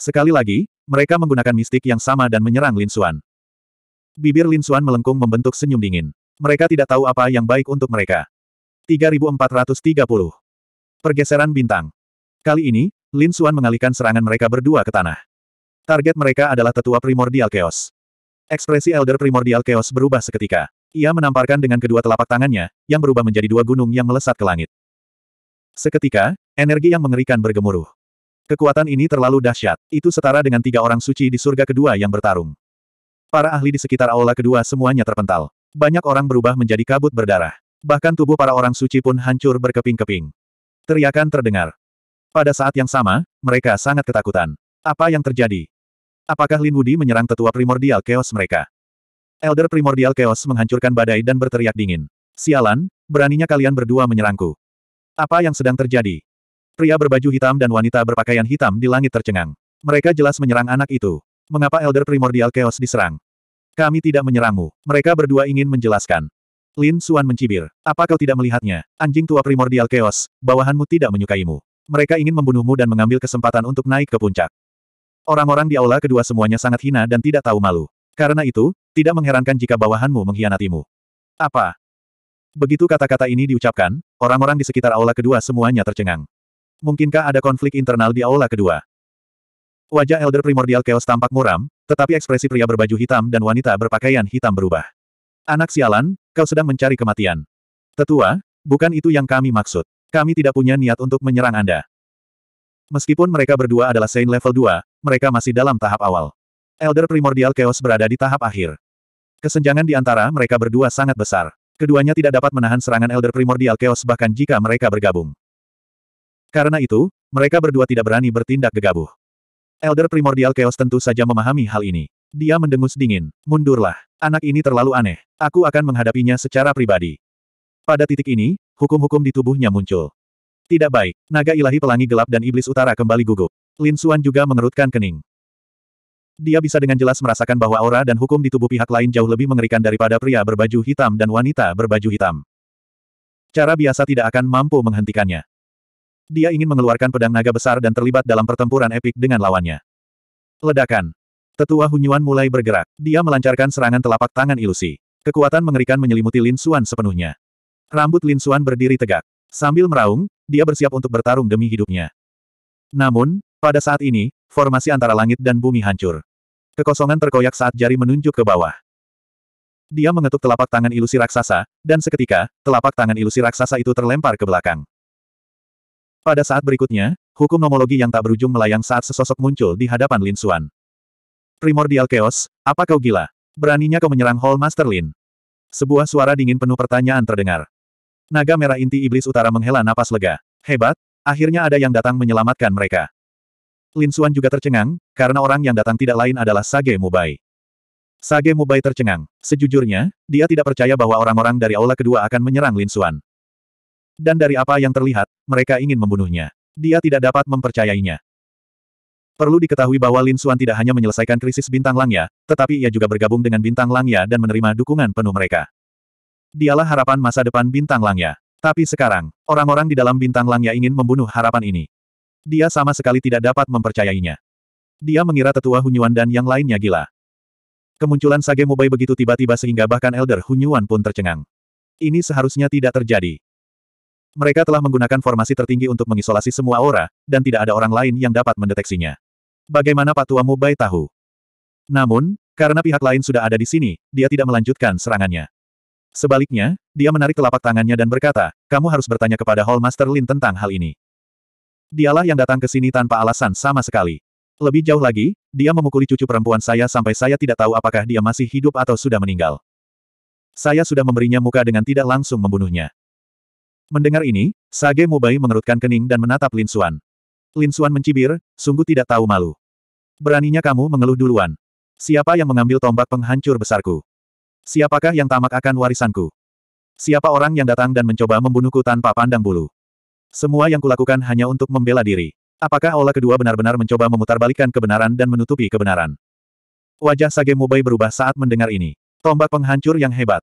Sekali lagi, mereka menggunakan mistik yang sama dan menyerang Lin Xuan. Bibir Lin Xuan melengkung membentuk senyum dingin. Mereka tidak tahu apa yang baik untuk mereka. 3430. Pergeseran bintang. Kali ini, Lin Xuan mengalihkan serangan mereka berdua ke tanah. Target mereka adalah tetua primordial chaos. Ekspresi Elder Primordial Chaos berubah seketika. Ia menamparkan dengan kedua telapak tangannya, yang berubah menjadi dua gunung yang melesat ke langit. Seketika, energi yang mengerikan bergemuruh. Kekuatan ini terlalu dahsyat, itu setara dengan tiga orang suci di surga kedua yang bertarung. Para ahli di sekitar aula kedua semuanya terpental. Banyak orang berubah menjadi kabut berdarah. Bahkan tubuh para orang suci pun hancur berkeping-keping. Teriakan terdengar. Pada saat yang sama, mereka sangat ketakutan. Apa yang terjadi? Apakah Lin Wudi menyerang tetua primordial chaos mereka? Elder Primordial Chaos menghancurkan badai dan berteriak dingin. Sialan, beraninya kalian berdua menyerangku. Apa yang sedang terjadi? Pria berbaju hitam dan wanita berpakaian hitam di langit tercengang. Mereka jelas menyerang anak itu. Mengapa Elder Primordial Chaos diserang? Kami tidak menyerangmu. Mereka berdua ingin menjelaskan. Lin Suan mencibir. Apa kau tidak melihatnya? Anjing tua Primordial Chaos, bawahanmu tidak menyukaimu. Mereka ingin membunuhmu dan mengambil kesempatan untuk naik ke puncak. Orang-orang di aula kedua semuanya sangat hina dan tidak tahu malu. Karena itu, tidak mengherankan jika bawahanmu mengkhianatimu. Apa? Begitu kata-kata ini diucapkan, orang-orang di sekitar aula kedua semuanya tercengang. Mungkinkah ada konflik internal di aula kedua? Wajah Elder Primordial Chaos tampak muram, tetapi ekspresi pria berbaju hitam dan wanita berpakaian hitam berubah. Anak sialan, kau sedang mencari kematian. Tetua, bukan itu yang kami maksud. Kami tidak punya niat untuk menyerang Anda. Meskipun mereka berdua adalah Saint level 2, mereka masih dalam tahap awal. Elder Primordial Chaos berada di tahap akhir. Kesenjangan di antara mereka berdua sangat besar. Keduanya tidak dapat menahan serangan Elder Primordial Chaos bahkan jika mereka bergabung. Karena itu, mereka berdua tidak berani bertindak gegabah. Elder Primordial Chaos tentu saja memahami hal ini. Dia mendengus dingin. Mundurlah. Anak ini terlalu aneh. Aku akan menghadapinya secara pribadi. Pada titik ini, hukum-hukum di tubuhnya muncul. Tidak baik. Naga ilahi pelangi gelap dan iblis utara kembali gugup. Lin Suan juga mengerutkan kening. Dia bisa dengan jelas merasakan bahwa aura dan hukum di tubuh pihak lain jauh lebih mengerikan daripada pria berbaju hitam dan wanita berbaju hitam. Cara biasa tidak akan mampu menghentikannya. Dia ingin mengeluarkan pedang naga besar dan terlibat dalam pertempuran epik dengan lawannya. Ledakan. Tetua Hunyuan mulai bergerak. Dia melancarkan serangan telapak tangan ilusi. Kekuatan mengerikan menyelimuti Lin Xuan sepenuhnya. Rambut Lin Xuan berdiri tegak. Sambil meraung, dia bersiap untuk bertarung demi hidupnya. Namun, pada saat ini, formasi antara langit dan bumi hancur. Kekosongan terkoyak saat jari menunjuk ke bawah. Dia mengetuk telapak tangan ilusi raksasa, dan seketika, telapak tangan ilusi raksasa itu terlempar ke belakang. Pada saat berikutnya, hukum nomologi yang tak berujung melayang saat sesosok muncul di hadapan Lin Xuan. Primordial Chaos, apa kau gila? Beraninya kau menyerang Hall Master Lin? Sebuah suara dingin penuh pertanyaan terdengar. Naga merah inti iblis utara menghela napas lega. Hebat, akhirnya ada yang datang menyelamatkan mereka. Lin Suan juga tercengang, karena orang yang datang tidak lain adalah Sage Mubai. Sage Mubai tercengang. Sejujurnya, dia tidak percaya bahwa orang-orang dari aula kedua akan menyerang Lin Suan. Dan dari apa yang terlihat, mereka ingin membunuhnya. Dia tidak dapat mempercayainya. Perlu diketahui bahwa Lin Suan tidak hanya menyelesaikan krisis bintang Langya, tetapi ia juga bergabung dengan bintang Langya dan menerima dukungan penuh mereka. Dialah harapan masa depan bintang Langya. Tapi sekarang, orang-orang di dalam bintang Langya ingin membunuh harapan ini. Dia sama sekali tidak dapat mempercayainya. Dia mengira tetua Hunyuan dan yang lainnya gila. Kemunculan Sage Mubai begitu tiba-tiba sehingga bahkan Elder Hunyuan pun tercengang. Ini seharusnya tidak terjadi. Mereka telah menggunakan formasi tertinggi untuk mengisolasi semua aura, dan tidak ada orang lain yang dapat mendeteksinya. Bagaimana Pak Tua Mubai tahu? Namun, karena pihak lain sudah ada di sini, dia tidak melanjutkan serangannya. Sebaliknya, dia menarik telapak tangannya dan berkata, kamu harus bertanya kepada Hall Master Lin tentang hal ini. Dialah yang datang ke sini tanpa alasan sama sekali. Lebih jauh lagi, dia memukuli cucu perempuan saya sampai saya tidak tahu apakah dia masih hidup atau sudah meninggal. Saya sudah memberinya muka dengan tidak langsung membunuhnya. Mendengar ini, Sage Mubai mengerutkan kening dan menatap Lin Suan. Lin Suan mencibir, sungguh tidak tahu malu. Beraninya kamu mengeluh duluan. Siapa yang mengambil tombak penghancur besarku? Siapakah yang tamak akan warisanku? Siapa orang yang datang dan mencoba membunuhku tanpa pandang bulu? Semua yang kulakukan hanya untuk membela diri. Apakah Ola kedua benar-benar mencoba memutarbalikkan kebenaran dan menutupi kebenaran? Wajah Sage Mubai berubah saat mendengar ini. Tombak penghancur yang hebat.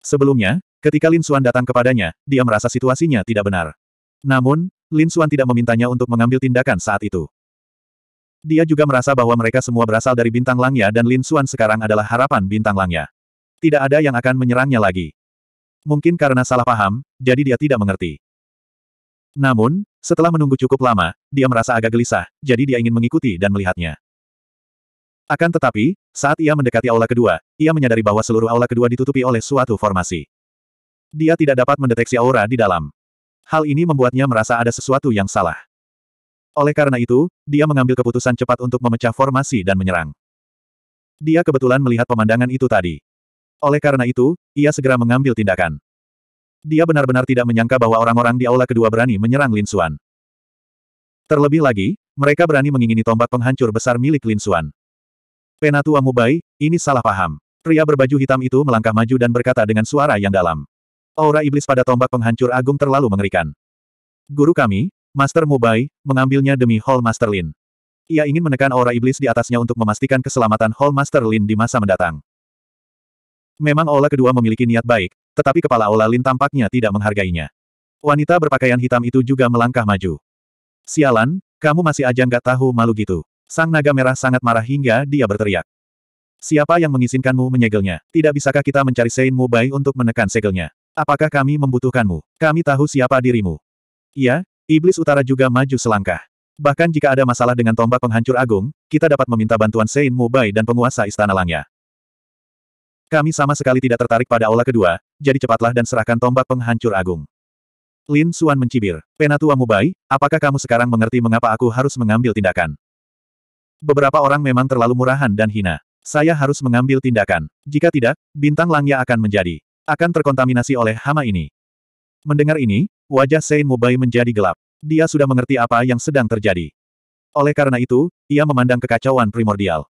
Sebelumnya, ketika Lin Suan datang kepadanya, dia merasa situasinya tidak benar. Namun, Lin Suan tidak memintanya untuk mengambil tindakan saat itu. Dia juga merasa bahwa mereka semua berasal dari bintang Langya dan Lin Suan sekarang adalah harapan bintang Langya. Tidak ada yang akan menyerangnya lagi. Mungkin karena salah paham, jadi dia tidak mengerti. Namun, setelah menunggu cukup lama, dia merasa agak gelisah, jadi dia ingin mengikuti dan melihatnya. Akan tetapi, saat ia mendekati aula kedua, ia menyadari bahwa seluruh aula kedua ditutupi oleh suatu formasi. Dia tidak dapat mendeteksi aura di dalam. Hal ini membuatnya merasa ada sesuatu yang salah. Oleh karena itu, dia mengambil keputusan cepat untuk memecah formasi dan menyerang. Dia kebetulan melihat pemandangan itu tadi. Oleh karena itu, ia segera mengambil tindakan. Dia benar-benar tidak menyangka bahwa orang-orang di aula kedua berani menyerang Lin Xuan. Terlebih lagi, mereka berani mengingini tombak penghancur besar milik Lin Xuan. Penatua Mubai, ini salah paham. Pria berbaju hitam itu melangkah maju dan berkata dengan suara yang dalam. Aura iblis pada tombak penghancur agung terlalu mengerikan. Guru kami, Master Mubai, mengambilnya demi Hall Master Lin. Ia ingin menekan aura iblis di atasnya untuk memastikan keselamatan Hall Master Lin di masa mendatang. Memang Ola kedua memiliki niat baik, tetapi kepala Ola Lin tampaknya tidak menghargainya. Wanita berpakaian hitam itu juga melangkah maju. Sialan, kamu masih aja nggak tahu malu gitu. Sang naga merah sangat marah hingga dia berteriak. Siapa yang mengizinkanmu menyegelnya? Tidak bisakah kita mencari Sein Mubai untuk menekan segelnya? Apakah kami membutuhkanmu? Kami tahu siapa dirimu. Iya, Iblis Utara juga maju selangkah. Bahkan jika ada masalah dengan tombak penghancur agung, kita dapat meminta bantuan Sein Mubai dan penguasa Istana Langya. Kami sama sekali tidak tertarik pada aula kedua, jadi cepatlah dan serahkan tombak penghancur agung. Lin Suan mencibir. Penatua Mubai, apakah kamu sekarang mengerti mengapa aku harus mengambil tindakan? Beberapa orang memang terlalu murahan dan hina. Saya harus mengambil tindakan. Jika tidak, bintang langya akan menjadi. Akan terkontaminasi oleh hama ini. Mendengar ini, wajah Sein Mubai menjadi gelap. Dia sudah mengerti apa yang sedang terjadi. Oleh karena itu, ia memandang kekacauan primordial.